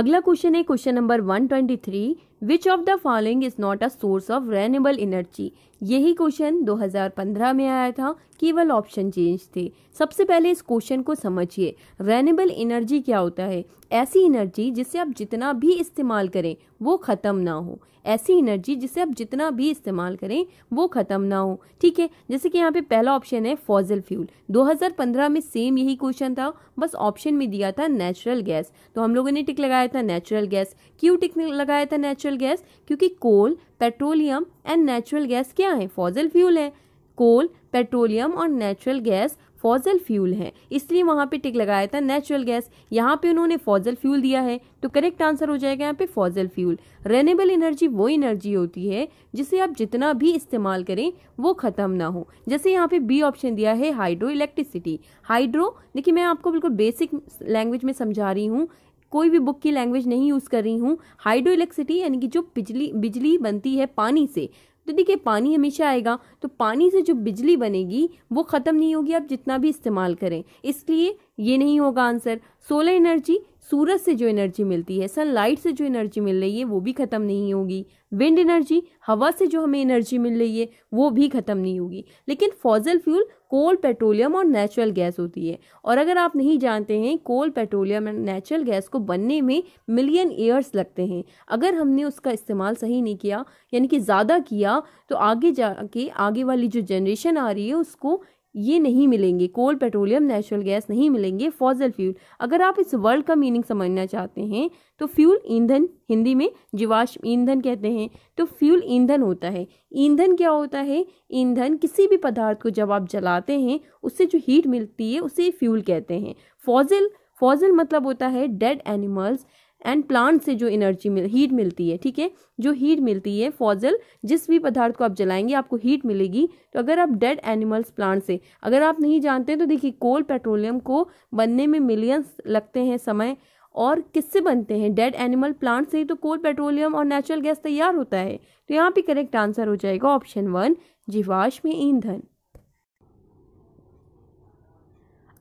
अगला क्वेश्चन है question number 123 which of the following is not a source of renewable energy यही क्वेश्चन 2015 में आया था केवल ऑप्शन चेंज थे सबसे पहले इस क्वेश्चन को समझिए रेनेबल एनर्जी क्या होता है ऐसी एनर्जी जिसे आप जितना भी इस्तेमाल करें वो ख़त्म ना हो ऐसी एनर्जी जिसे आप जितना भी इस्तेमाल करें वो ख़त्म ना हो ठीक है जैसे कि यहाँ पे पहला ऑप्शन है फॉजल फ्यूल 2015 में सेम यही क्वेश्चन था बस ऑप्शन में दिया था नेचुरल गैस तो हम लोगों ने टिक लगाया था नेचुरल गैस क्यों टिक लगाया था नेचुरल नेचुरल गैस क्योंकि coal petroleum and natural gas क्या है फॉजल फ्यूल है कोल पेट्रोलियम और नेचुरल गैस फॉजल फ्यूल है इसलिए वहाँ पे टिक लगाया था नेचुरल गैस यहाँ पे उन्होंने फॉजल फ्यूल दिया है तो करेक्ट आंसर हो जाएगा यहाँ पे फॉजल फ्यूल रेनेबल एनर्जी वो एनर्जी होती है जिसे आप जितना भी इस्तेमाल करें वो ख़त्म ना हो जैसे यहाँ पे बी ऑप्शन दिया है हाइड्रो इलेक्ट्रिसिटी हाइड्रो देखिए मैं आपको बिल्कुल बेसिक लैंग्वेज में समझा रही हूँ कोई भी बुक की लैंग्वेज नहीं यूज़ कर रही हूँ हाइड्रो इलेक्ट्रिसिटी यानी कि जो बिजली बिजली बनती है पानी से तो देखिए पानी हमेशा आएगा तो पानी से जो बिजली बनेगी वो ख़त्म नहीं होगी आप जितना भी इस्तेमाल करें इसलिए ये नहीं होगा आंसर सोलर एनर्जी सूरज से जो एनर्जी मिलती है सनलाइट से जो एनर्जी मिल रही है वो भी ख़त्म नहीं होगी विंड एनर्जी हवा से जो हमें एनर्जी मिल रही है वो भी ख़त्म नहीं होगी लेकिन फॉजल फ्यूल कोल पेट्रोलियम और नेचुरल गैस होती है और अगर आप नहीं जानते हैं कोल पेट्रोलियम और नेचुरल गैस को बनने में मिलियन ईयर्स लगते हैं अगर हमने उसका इस्तेमाल सही नहीं किया यानी कि ज़्यादा किया तो आगे जाके आगे वाली जो जनरेशन आ रही है उसको ये नहीं मिलेंगे कोल पेट्रोलियम नेचुरल गैस नहीं मिलेंगे फॉजल फ्यूल अगर आप इस वर्ड का मीनिंग समझना चाहते हैं तो फ्यूल ईंधन हिंदी में जीवाश्म ईंधन कहते हैं तो फ्यूल ईंधन होता है ईंधन क्या होता है ईंधन किसी भी पदार्थ को जब आप जलाते हैं उससे जो हीट मिलती है उसे फ्यूल कहते हैं फॉजल फॉजल मतलब होता है डेड एनिमल्स एंड प्लांट से जो एनर्जी मिल हीट मिलती है ठीक है जो हीट मिलती है फॉजल जिस भी पदार्थ को आप जलाएंगे आपको हीट मिलेगी तो अगर आप डेड एनिमल्स प्लांट से अगर आप नहीं जानते तो देखिए कोल पेट्रोलियम को बनने में मिलियंस लगते हैं समय और किससे बनते हैं डेड एनिमल प्लांट से ही तो कोल पेट्रोलियम और नेचुरल गैस तैयार होता है तो यहाँ पे करेक्ट आंसर हो जाएगा ऑप्शन वन जीवाश्म ईंधन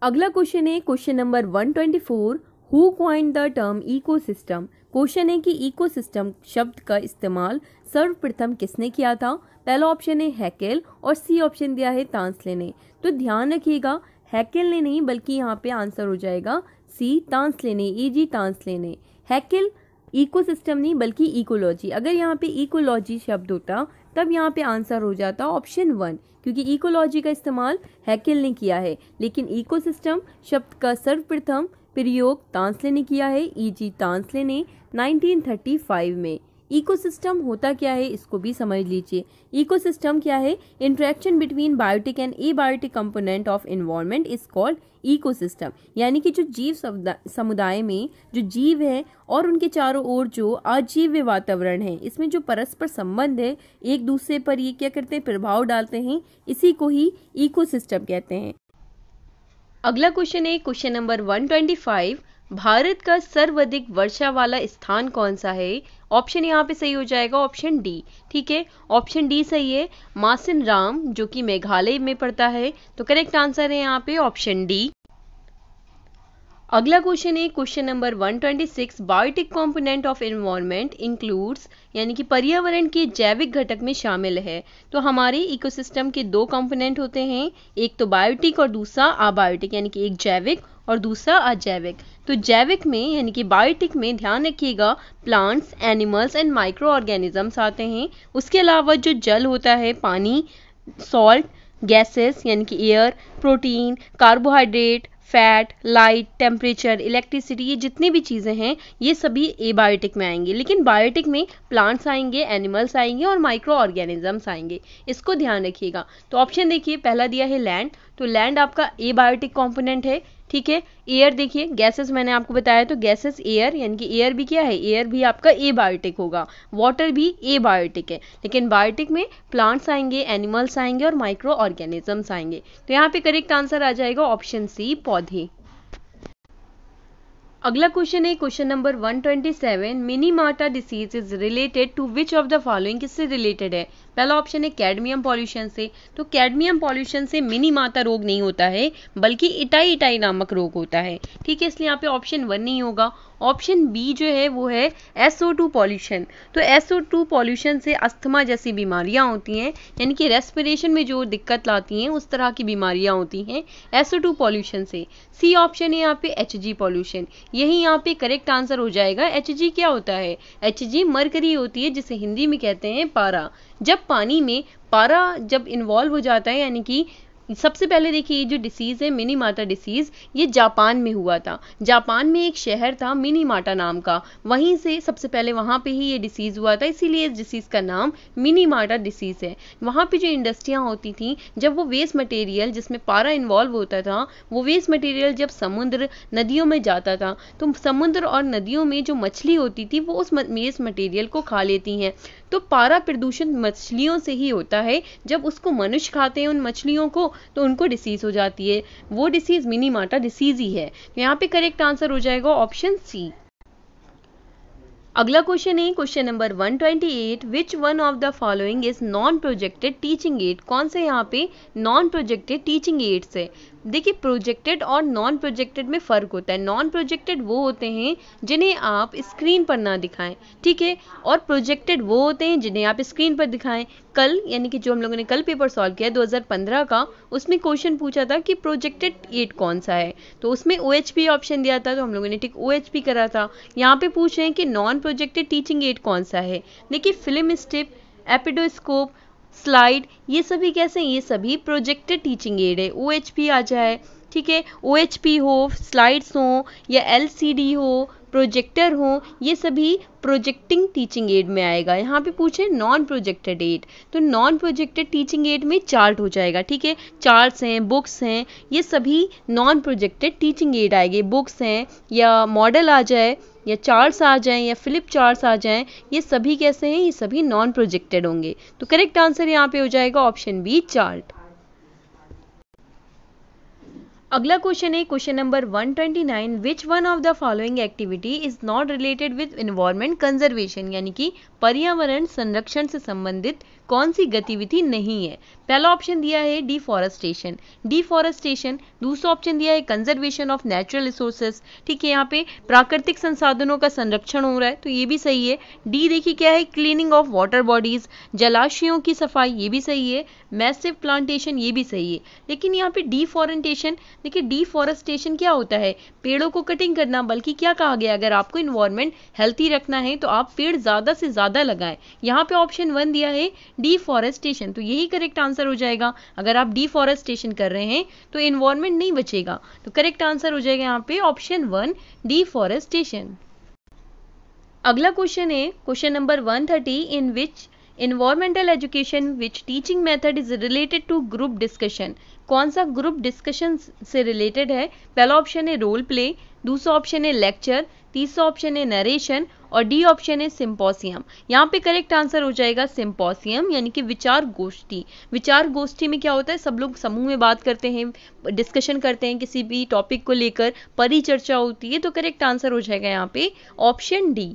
अगला क्वेश्चन है question number one twenty four who coined the term system question है कि सिस्टम शब्द का इस्तेमाल सर्वप्रथम किसने किया था पहला ऑप्शन है हैकेल और सी ऑप्शन दिया है तांसले ने तो ध्यान रखिएगा हैकेल ने नहीं बल्कि यहाँ पे आंसर हो जाएगा सी तांसले ने ए जी तांसले ने हैकेल इको सिस्टम नहीं बल्कि इकोलॉजी अगर यहाँ पे इकोलॉजी शब्द होता तब यहाँ पे आंसर हो जाता ऑप्शन वन क्योंकि इकोलॉजी का इस्तेमाल हैकेल ने किया है लेकिन इकोसिस्टम शब्द का सर्वप्रथम प्रयोग तांसले ने किया है ई e जी तांसले ने 1935 में इकोसिस्टम होता क्या है इसको भी समझ लीजिए इकोसिस्टम क्या है interaction between biotic and abiotic component of environment is called ecosystem यानी कि जो जीव समुदाय में जो जीव है और उनके चारों ओर जो आजीव्य वातावरण है इसमें जो परस्पर संबंध है एक दूसरे पर ये क्या करते हैं प्रभाव डालते हैं इसी को ही इकोसिस्टम कहते हैं अगला क्वेश्चन है क्वेश्चन नंबर 125 भारत का सर्वाधिक वर्षा वाला स्थान कौन सा है ऑप्शन यहाँ पे सही हो जाएगा ऑप्शन डी ठीक है ऑप्शन डी सही है मासिन राम जो कि मेघालय में पड़ता है तो करेक्ट आंसर है यहाँ पे ऑप्शन डी अगला क्वेश्चन है question number 126 biotic component of environment includes यानी कि पर्यावरण के जैविक घटक में शामिल है तो हमारे इकोसिस्टम के दो कंपोनेंट होते हैं एक तो बायोटिक और दूसरा अबायोटिक यानी कि एक जैविक और दूसरा अजैविक तो जैविक में यानी कि बायोटिक में ध्यान रखिएगा plants animals and micro organisms आते हैं उसके अलावा जो जल होता है पानी सॉल्ट गैसेस यानी कि air protein carbohydrate fat light temperature electricity ये जितनी भी चीज़ें हैं ये सभी एबायोटिक में आएंगे लेकिन बायोटिक में प्लांट्स आएंगे एनिमल्स आएंगे और माइक्रो ऑर्गेनिजम्स आएंगे इसको ध्यान रखिएगा तो ऑप्शन देखिए पहला दिया है लैंड तो लैंड आपका एबायोटिक कॉम्पोनेंट है ठीक है एयर देखिए गैसेस मैंने आपको बताया तो गैसेस एयर यानी कि एयर भी क्या है एयर भी आपका ए बायोटिक होगा वाटर भी ए बायोटिक है लेकिन बायोटिक में प्लांट्स आएंगे एनिमल्स आएंगे और माइक्रो ऑर्गेनिजम्स आएंगे तो यहाँ पे करेक्ट आंसर आ जाएगा ऑप्शन सी पौधे अगला क्वेश्चन है question number 127 Minamata disease is related to which of the following किससे रिलेटेड है पहला ऑप्शन है कैडमियम पॉल्यूशन से तो कैडमियम पॉल्यूशन से मिनी माता रोग नहीं होता है बल्कि इटाई इटाई नामक रोग होता है ठीक है इसलिए यहाँ पे ऑप्शन वन नहीं होगा ऑप्शन बी जो है वो है टू पॉल्यूशन तो टू पॉल्यूशन से अस्थमा जैसी बीमारियां होती हैं यानी कि रेस्पिरेशन में जो दिक्कत लाती हैं उस तरह की बीमारियां होती हैं टू पॉल्यूशन से सी ऑप्शन है यहाँ पे एच जी पॉल्यूशन यही यहाँ पे करेक्ट आंसर हो जाएगा एच जी क्या होता है एच जी मरकरी होती है जिसे हिंदी में कहते हैं पारा जब पानी में पारा जब इन्वॉल्व हो जाता है यानी कि सबसे पहले देखिए ये जो डिसीज़ है मिनी माटा डिसीज़ ये जापान में हुआ था जापान में एक शहर था मिनी माटा नाम का वहीं से सबसे पहले वहाँ पे ही ये डिसीज़ हुआ था इसीलिए इस डिसीज़ का नाम मिनी माटा डिसीज़ है वहाँ पे जो इंडस्ट्रियाँ होती थी जब वो वेस्ट मटेरियल जिसमें पारा इन्वॉल्व होता था वो वेस्ट मटेरियल जब समुद्र नदियों में जाता था तो समुद्र और नदियों में जो मछली होती थी वो उस वेस्ट मटेरियल को खा लेती हैं तो पारा प्रदूषण मछलियों से ही होता है जब उसको मनुष्य खाते हैं उन मछलियों को तो उनको डिसीज़ हो जाती है वो डिसीज़ मिनी माटा डिसीज़ ही है तो यहाँ पे करेक्ट आंसर हो जाएगा ऑप्शन सी अगला क्वेश्चन है question number 128 which one of the following is non projected teaching aid कौन से यहाँ पे नॉन प्रोजेक्टेड टीचिंग एड्स है देखिए प्रोजेक्टेड और नॉन प्रोजेक्टेड में फ़र्क होता है नॉन प्रोजेक्टेड वो होते हैं जिन्हें आप स्क्रीन पर ना दिखाएं ठीक है और प्रोजेक्टेड वो होते हैं जिन्हें आप स्क्रीन पर दिखाएं कल यानी कि जो हम लोगों ने कल पेपर सॉल्व किया 2015 का उसमें क्वेश्चन पूछा था कि प्रोजेक्टेड एट कौन सा है तो उसमें ओ ऑप्शन दिया था तो हम लोगों ने ठीक ओ करा था यहाँ पे पूछ रहे हैं कि नॉन प्रोजेक्टेड टीचिंग एड कौन सा है देखिए फिल्म स्टिप एपिडोस्कोप स्लाइड ये सभी कैसे हैं ये सभी प्रोजेक्टेड टीचिंग एड है ओ आ जाए ठीक है ओ हो स्लाइड्स हो या एल हो प्रोजेक्टर हो ये सभी प्रोजेक्टिंग टीचिंग एड में आएगा यहाँ पे पूछे नॉन प्रोजेक्टेड एड तो नॉन प्रोजेक्टेड टीचिंग एड में चार्ट हो जाएगा ठीक है चार्ट्स हैं बुक्स हैं ये सभी नॉन प्रोजेक्टेड टीचिंग एड आएंगे बुक्स हैं या मॉडल आ जाए या चार्ट्स आ जाएं या फ्लिप चार्ट्स आ जाएं ये सभी कैसे हैं ये सभी नॉन प्रोजेक्टेड होंगे तो करेक्ट आंसर यहाँ पे हो जाएगा ऑप्शन बी चार्ट अगला क्वेश्चन है question number 129 which one of the following activity is not related with environment conservation यानी कि पर्यावरण संरक्षण से संबंधित कौन सी गतिविधि नहीं है पहला ऑप्शन दिया है डिफॉरेस्टेशन डिफॉरेस्टेशन दूसरा ऑप्शन दिया है कंजर्वेशन ऑफ नेचुरल रिसोर्सेज ठीक है यहाँ पे प्राकृतिक संसाधनों का संरक्षण हो रहा है तो ये भी सही है डी देखिए क्या है क्लीनिंग ऑफ वाटर बॉडीज जलाशयों की सफाई ये भी सही है मैसिव प्लांटेशन ये भी सही है लेकिन यहाँ पे डिफॉरेंटेशन देखिए डिफॉरेस्टेशन क्या होता है पेड़ों को कटिंग करना बल्कि क्या कहा गया अगर आपको इन्वायरमेंट हेल्थी रखना है तो आप पेड़ ज्यादा से ज्यादा लगाएं यहाँ पे ऑप्शन वन दिया है डिफॉरेस्टेशन तो यही करेक्ट आंसर आंसर हो जाएगा अगर आप डिफॉरेस्टेशन कर रहे हैं तो इन्वायरमेंट नहीं बचेगा तो करेक्ट आंसर हो जाएगा यहाँ पे ऑप्शन वन डिफॉरेस्टेशन अगला क्वेश्चन है question number 130 in which environmental education which teaching method is related to group discussion कौन सा ग्रुप डिस्कशन से रिलेटेड है पहला ऑप्शन है रोल प्ले दूसरा ऑप्शन है लेक्चर तीसरा ऑप्शन है नरेशन और डी ऑप्शन है सिंपोसियम यहाँ पे करेक्ट आंसर हो जाएगा सिंपोसियम यानी कि विचार गोष्ठी विचार गोष्ठी में क्या होता है सब लोग समूह में बात करते हैं डिस्कशन करते हैं किसी भी टॉपिक को लेकर परिचर्चा होती है तो करेक्ट आंसर हो जाएगा यहाँ पे ऑप्शन डी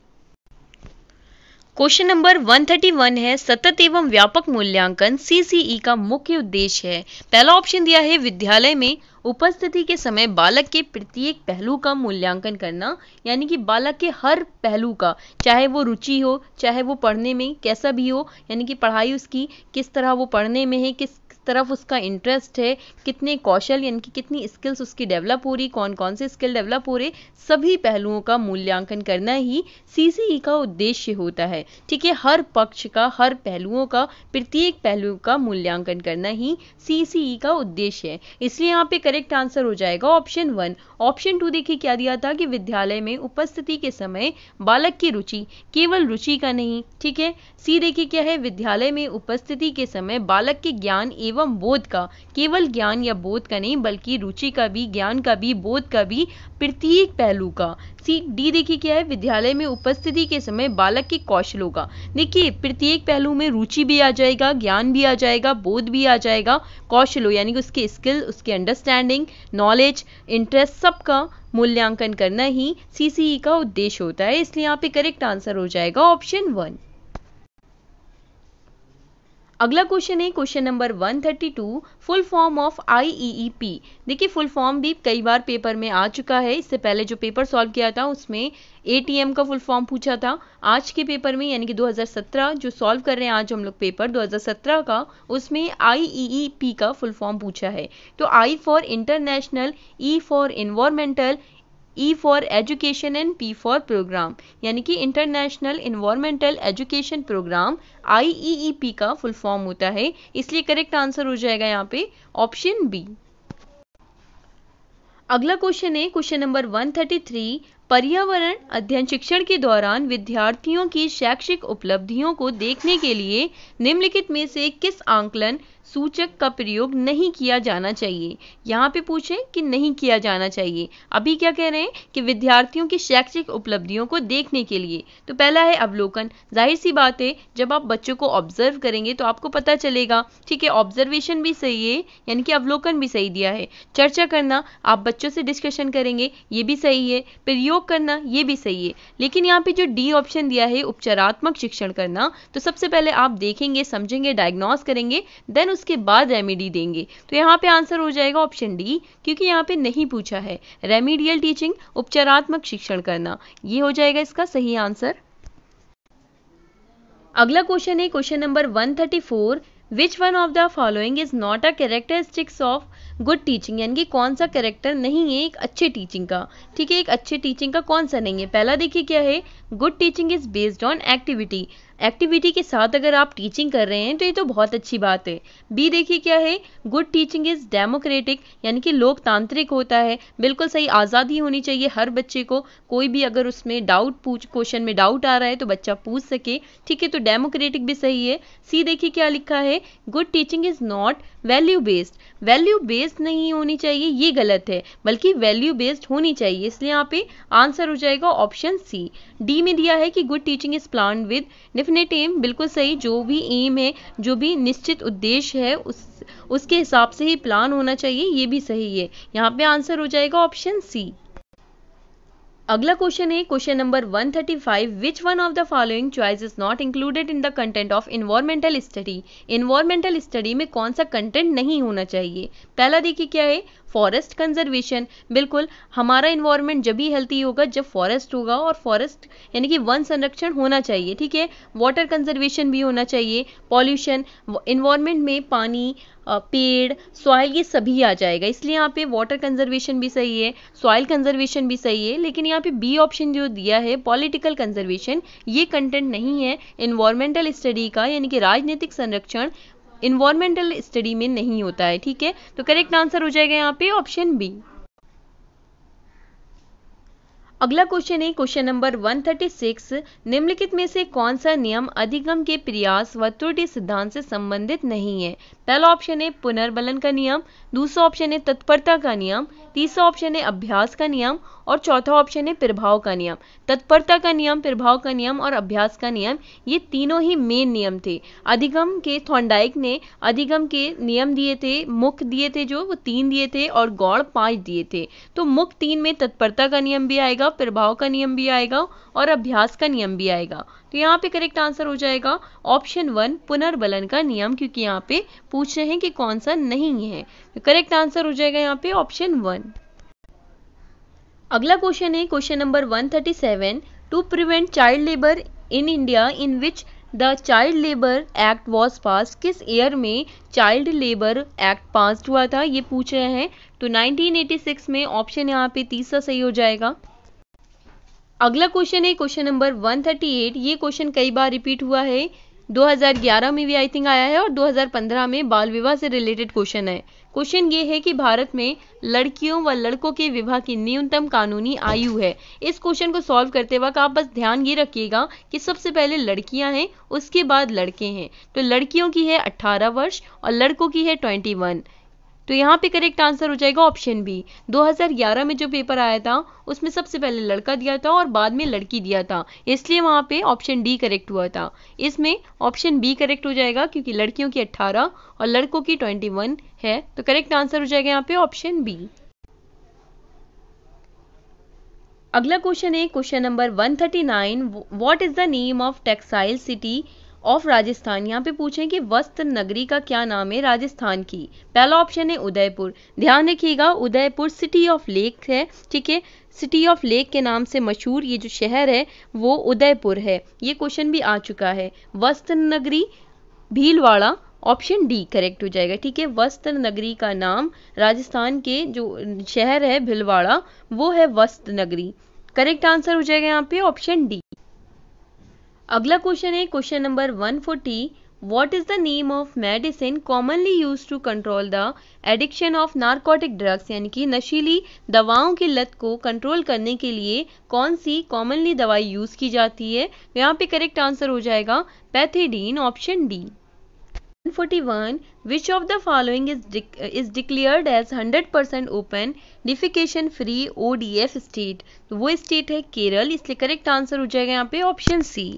क्वेश्चन नंबर 131 है सतत एवं व्यापक मूल्यांकन सीसीई e का मुख्य उद्देश्य है पहला ऑप्शन दिया है विद्यालय में उपस्थिति के समय बालक के प्रत्येक पहलू का मूल्यांकन करना यानी कि बालक के हर पहलू का चाहे वो रुचि हो चाहे वो पढ़ने में कैसा भी हो यानी कि पढ़ाई उसकी किस तरह वो पढ़ने में है किस तरफ उसका इंटरेस्ट है कितने कौशल यानी कि कितनी स्किल्स उसकी डेवलप हो रही कौन कौन से स्किल डेवलप हो रहे सभी पहलुओं का मूल्यांकन करना ही सी e का उद्देश्य होता है ठीक है हर पक्ष का हर पहलुओं का प्रत्येक पहलू का मूल्यांकन करना ही सी e का उद्देश्य है इसलिए यहाँ पे करेक्ट आंसर हो जाएगा ऑप्शन वन ऑप्शन टू देखिए क्या दिया था कि विद्यालय में उपस्थिति के समय बालक की रुचि केवल रुचि का नहीं ठीक है सी देखिए क्या है विद्यालय में उपस्थिति के समय बालक के ज्ञान एवं एवं बोध का केवल ज्ञान या बोध का नहीं बल्कि रुचि का भी ज्ञान का भी बोध का भी प्रत्येक पहलू का सी डी देखिए क्या है विद्यालय में उपस्थिति के समय बालक के कौशलों का देखिए प्रत्येक पहलू में रुचि भी आ जाएगा ज्ञान भी आ जाएगा बोध भी आ जाएगा कौशलों यानी कि उसके स्किल उसके अंडरस्टैंडिंग नॉलेज इंटरेस्ट सबका मूल्यांकन करना ही सीसीई e का उद्देश्य होता है इसलिए यहाँ पे करेक्ट आंसर हो जाएगा ऑप्शन वन अगला क्वेश्चन है question number 132 full form of IEEP देखिए फुल फॉर्म भी कई बार पेपर में आ चुका है इससे पहले जो पेपर सॉल्व किया था उसमें एटीएम का फुल फॉर्म पूछा था आज के पेपर में यानी कि 2017 जो सॉल्व कर रहे हैं आज हम लोग पेपर 2017 का उसमें आईईईपी e e का फुल फॉर्म पूछा है तो I for international E for environmental E for education and P for programme यानी कि international environmental education programme IEEP का फुल फॉर्म होता है इसलिए करेक्ट आंसर हो जाएगा यहाँ पे ऑप्शन बी अगला क्वेश्चन है क्वेश्चन नंबर 133 पर्यावरण अध्ययन शिक्षण के दौरान विद्यार्थियों की शैक्षिक उपलब्धियों को देखने के लिए निम्नलिखित में से किस आंकलन सूचक का प्रयोग नहीं किया जाना चाहिए यहाँ पे पूछे कि नहीं किया जाना चाहिए अभी क्या कह रहे हैं कि विद्यार्थियों की शैक्षिक उपलब्धियों को देखने के लिए तो पहला है अवलोकन जाहिर सी बात है जब आप बच्चों को ऑब्जर्व करेंगे तो आपको पता चलेगा ठीक है ऑब्जर्वेशन भी सही है यानी कि अवलोकन भी सही दिया है चर्चा करना आप बच्चों से डिस्कशन करेंगे ये भी सही है प्रयोग करना ये भी सही है लेकिन यहाँ पे जो डी ऑप्शन दिया है उपचारात्मक शिक्षण करना तो सबसे पहले आप देखेंगे समझेंगे डायग्नोस करेंगे देन उसके बाद रेमेडी देंगे तो यहाँ पे आंसर हो जाएगा ऑप्शन डी क्योंकि यहाँ पे नहीं पूछा है रेमिडियल टीचिंग उपचारात्मक शिक्षण करना ये हो जाएगा इसका सही आंसर अगला क्वेश्चन है question number 134 which one of the following is not a characteristics of good teaching यानी कि कौन सा कैरेक्टर नहीं है एक अच्छे टीचिंग का ठीक है एक अच्छे टीचिंग का कौन सा नहीं है पहला देखिए क्या है good teaching is based on activity activity के साथ अगर आप टीचिंग कर रहे हैं तो ये तो बहुत अच्छी बात है बी देखिए क्या है गुड टीचिंग इज डेमोक्रेटिक यानी कि लोकतांत्रिक होता है बिल्कुल सही आज़ादी होनी चाहिए हर बच्चे को कोई भी अगर उसमें डाउट पूछ क्वेश्चन में डाउट आ रहा है तो बच्चा पूछ सके ठीक है तो डेमोक्रेटिक भी सही है सी देखिए क्या लिखा है good teaching is not value based value based नहीं होनी चाहिए ये गलत है बल्कि वैल्यू बेस्ड होनी चाहिए इसलिए यहाँ पे आंसर हो जाएगा ऑप्शन सी डी में दिया है कि good teaching is plan with definite aim बिल्कुल सही जो भी एम है जो भी निश्चित उद्देश्य है उस उसके हिसाब से ही प्लान होना चाहिए ये भी सही है यहाँ पे आंसर हो जाएगा ऑप्शन सी अगला क्वेश्चन है question number 135 thirty five which one of the following choice is not included in the content of environmental study environmental study में कौन सा कंटेंट नहीं होना चाहिए पहला देखिए क्या है फॉरेस्ट कंजर्वेशन बिल्कुल हमारा इन्वायरमेंट जब ही हेल्थी होगा जब फॉरेस्ट होगा और फॉरेस्ट यानी कि वन संरक्षण होना चाहिए ठीक है वाटर कंजर्वेशन भी होना चाहिए पॉल्यूशन इन्वायरमेंट में पानी पेड़ सॉइल ये सभी आ जाएगा इसलिए यहाँ पे वाटर कंजर्वेशन भी सही है सॉइल कंजर्वेशन भी सही है लेकिन यहाँ पे बी ऑप्शन जो दिया है पॉलिटिकल कंजर्वेशन ये कंटेंट नहीं है इन्वायरमेंटल स्टडी का यानी कि राजनीतिक संरक्षण इन्वायरमेंटल स्टडी में नहीं होता है ठीक है तो करेक्ट आंसर हो जाएगा यहाँ पे ऑप्शन बी अगला क्वेश्चन है क्वेश्चन नंबर 136 निम्नलिखित में से कौन सा नियम अधिगम के प्रयास व त्रुटि सिद्धांत से संबंधित नहीं है पहला ऑप्शन है पुनर्बलन का नियम दूसरा ऑप्शन है तत्परता का नियम तीसरा ऑप्शन है अभ्यास का नियम और चौथा ऑप्शन है प्रभाव का नियम तत्परता का नियम प्रभाव का नियम और अभ्यास का नियम ये तीनों ही मेन नियम थे अधिगम के थोंडाइक ने अधिगम के नियम दिए थे मुख्य दिए थे जो वो तीन दिए थे और गौड़ पांच दिए थे तो मुख्य तीन में तत्परता का नियम भी आएगा आएगा प्रभाव का नियम भी आएगा और अभ्यास का नियम भी आएगा तो यहाँ पे करेक्ट आंसर हो जाएगा ऑप्शन वन पुनर्बलन का नियम क्योंकि यहाँ पे पूछ रहे हैं कि कौन सा नहीं है तो करेक्ट आंसर हो जाएगा यहाँ पे ऑप्शन वन अगला क्वेश्चन है question number 137 to prevent child labour in India in which the child labour act was pass किस ईयर में चाइल्ड लेबर एक्ट पास हुआ था ये पूछ रहे हैं तो 1986 में ऑप्शन यहाँ पे तीसरा सही हो जाएगा अगला क्वेश्चन है क्वेश्चन नंबर 138 ये क्वेश्चन कई बार रिपीट हुआ है 2011 में भी आई थिंक आया है और 2015 में बाल विवाह से रिलेटेड क्वेश्चन है क्वेश्चन ये है कि भारत में लड़कियों व लड़कों के विवाह की न्यूनतम कानूनी आयु है इस क्वेश्चन को सॉल्व करते वक्त आप बस ध्यान ये रखिएगा कि सबसे पहले लड़कियां हैं उसके बाद लड़के हैं तो लड़कियों की है 18 वर्ष और लड़कों की है 21 तो यहाँ पे करेक्ट आंसर हो जाएगा ऑप्शन बी 2011 में जो पेपर आया था उसमें सबसे पहले लड़का दिया था और बाद में लड़की दिया था इसलिए वहाँ पे ऑप्शन डी करेक्ट हुआ था इसमें ऑप्शन बी करेक्ट हो जाएगा क्योंकि लड़कियों की 18 और लड़कों की 21 है तो करेक्ट आंसर हो जाएगा यहाँ पे ऑप्शन बी अगला क्वेश्चन है question number nine what is the name of textile city of Rajasthan यहाँ पे पूछें कि वस्त्र नगरी का क्या नाम है राजस्थान की पहला ऑप्शन है उदयपुर ध्यान रखिएगा उदयपुर सिटी ऑफ लेक है ठीक है सिटी ऑफ लेक के नाम से मशहूर ये जो शहर है वो उदयपुर है ये क्वेश्चन भी आ चुका है वस्त्र नगरी भीलवाड़ा ऑप्शन डी करेक्ट हो जाएगा ठीक है वस्त्र नगरी का नाम राजस्थान के जो शहर है भीलवाड़ा वो है वस्त्र नगरी करेक्ट आंसर हो जाएगा यहाँ पे ऑप्शन डी अगला क्वेश्चन है question number 140 what is the name of medicine commonly use to control the addiction of narcotic drugs यानी कि नशीली दवाओं की लत को कंट्रोल करने के लिए कौन सी कॉमनली दवाई यूज की जाती है तो यहाँ पे करेक्ट आंसर हो जाएगा pethidine option D 141 which of the following is de is declared as 100% open defecation free odf state so, तो वो state है केरल इसलिए करेक्ट आंसर हो जाएगा यहाँ पे ऑप्शन सी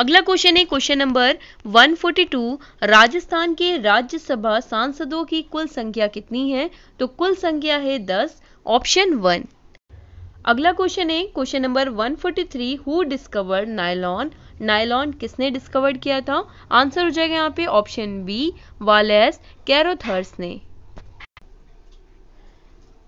अगला क्वेश्चन है क्वेश्चन नंबर 142 राजस्थान के राज्यसभा सांसदों की कुल संख्या कितनी है तो कुल संख्या है 10 ऑप्शन वन अगला क्वेश्चन है question number 143 who discovered nylon nylon किसने डिस्कवर्ड किया था आंसर हो जाएगा यहाँ पे ऑप्शन बी वालेस कैरोथर्स ने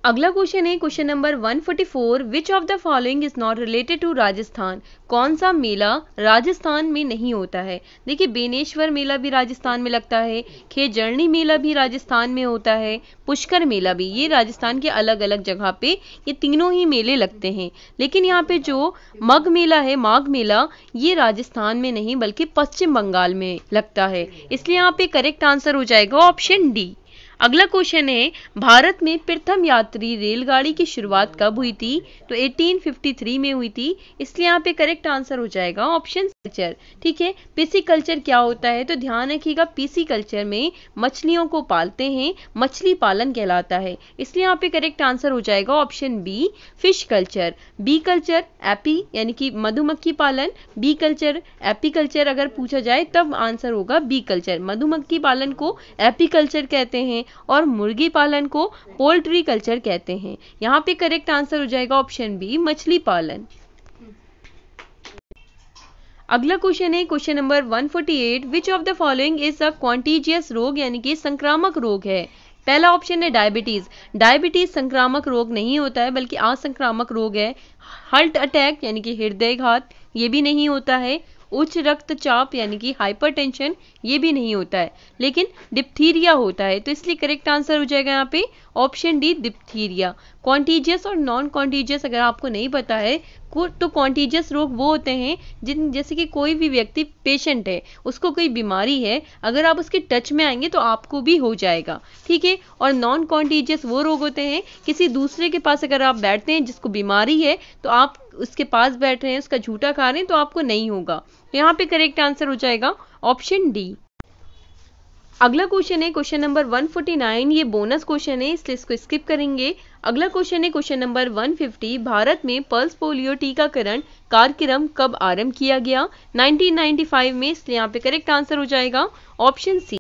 अगला क्वेश्चन है question number 144 forty four which of the following is not related to Rajasthan कौन सा मेला राजस्थान में नहीं होता है देखिए बेनेश्वर मेला भी राजस्थान में लगता है खेजरणी मेला भी राजस्थान में होता है पुष्कर मेला भी ये राजस्थान के अलग अलग जगह पे ये तीनों ही मेले लगते हैं लेकिन यहाँ पे जो मग मेला है माघ मेला ये राजस्थान में नहीं बल्कि पश्चिम बंगाल में लगता है इसलिए यहाँ पे करेक्ट आंसर हो जाएगा ऑप्शन डी अगला क्वेश्चन है भारत में प्रथम यात्री रेलगाड़ी की शुरुआत कब हुई थी तो 1853 में हुई थी इसलिए यहाँ पे करेक्ट आंसर हो जाएगा ऑप्शन कल्चर ठीक है पीसी कल्चर क्या होता है तो ध्यान रखिएगा पीसी कल्चर में मछलियों को पालते हैं मछली पालन कहलाता है इसलिए यहाँ पे करेक्ट आंसर हो जाएगा option B fish culture bee culture एपी यानी कि मधुमक्खी पालन बी कल्चर एपी कल्चर अगर पूछा जाए तब आंसर होगा बी कल्चर मधुमक्खी पालन को एपी कल्चर कहते हैं और मुर्गी पालन को पोल्ट्री कल्चर कहते हैं यहाँ पे करेक्ट आंसर हो जाएगा ऑप्शन बी मछली पालन अगला क्वेश्चन है question number 148 forty eight which of the following is a contagious रोग यानी कि संक्रामक रोग है पहला ऑप्शन है डायबिटीज डायबिटीज संक्रामक रोग नहीं होता है बल्कि असंक्रामक रोग है हार्ट अटैक यानी कि हृदय घात ये भी नहीं होता है उच्च रक्तचाप यानी कि हाइपरटेंशन ये भी नहीं होता है लेकिन डिप्थीरिया होता है तो इसलिए करेक्ट आंसर हो जाएगा यहाँ पे ऑप्शन डी डिप्थीरिया कॉन्टीजियस और नॉन कॉन्टीजियस अगर आपको नहीं पता है तो कॉन्टीजियस रोग वो होते हैं जिन जैसे कि कोई भी व्यक्ति पेशेंट है उसको कोई बीमारी है अगर आप उसके टच में आएंगे तो आपको भी हो जाएगा ठीक है और नॉन कॉन्टीजियस वो रोग होते हैं किसी दूसरे के पास अगर आप बैठते हैं जिसको बीमारी है तो आप उसके पास बैठ रहे हैं उसका झूठा खा रहे हैं तो आपको नहीं होगा यहाँ पे करेक्ट आंसर हो जाएगा ऑप्शन डी अगला क्वेश्चन है क्वेश्चन नंबर 149 ये बोनस क्वेश्चन है इसलिए इसको स्किप करेंगे अगला क्वेश्चन है क्वेश्चन नंबर 150 भारत में पल्स पोलियो टीकाकरण कार्यक्रम कब आरंभ किया गया 1995 में इसलिए यहाँ पे करेक्ट आंसर हो जाएगा ऑप्शन सी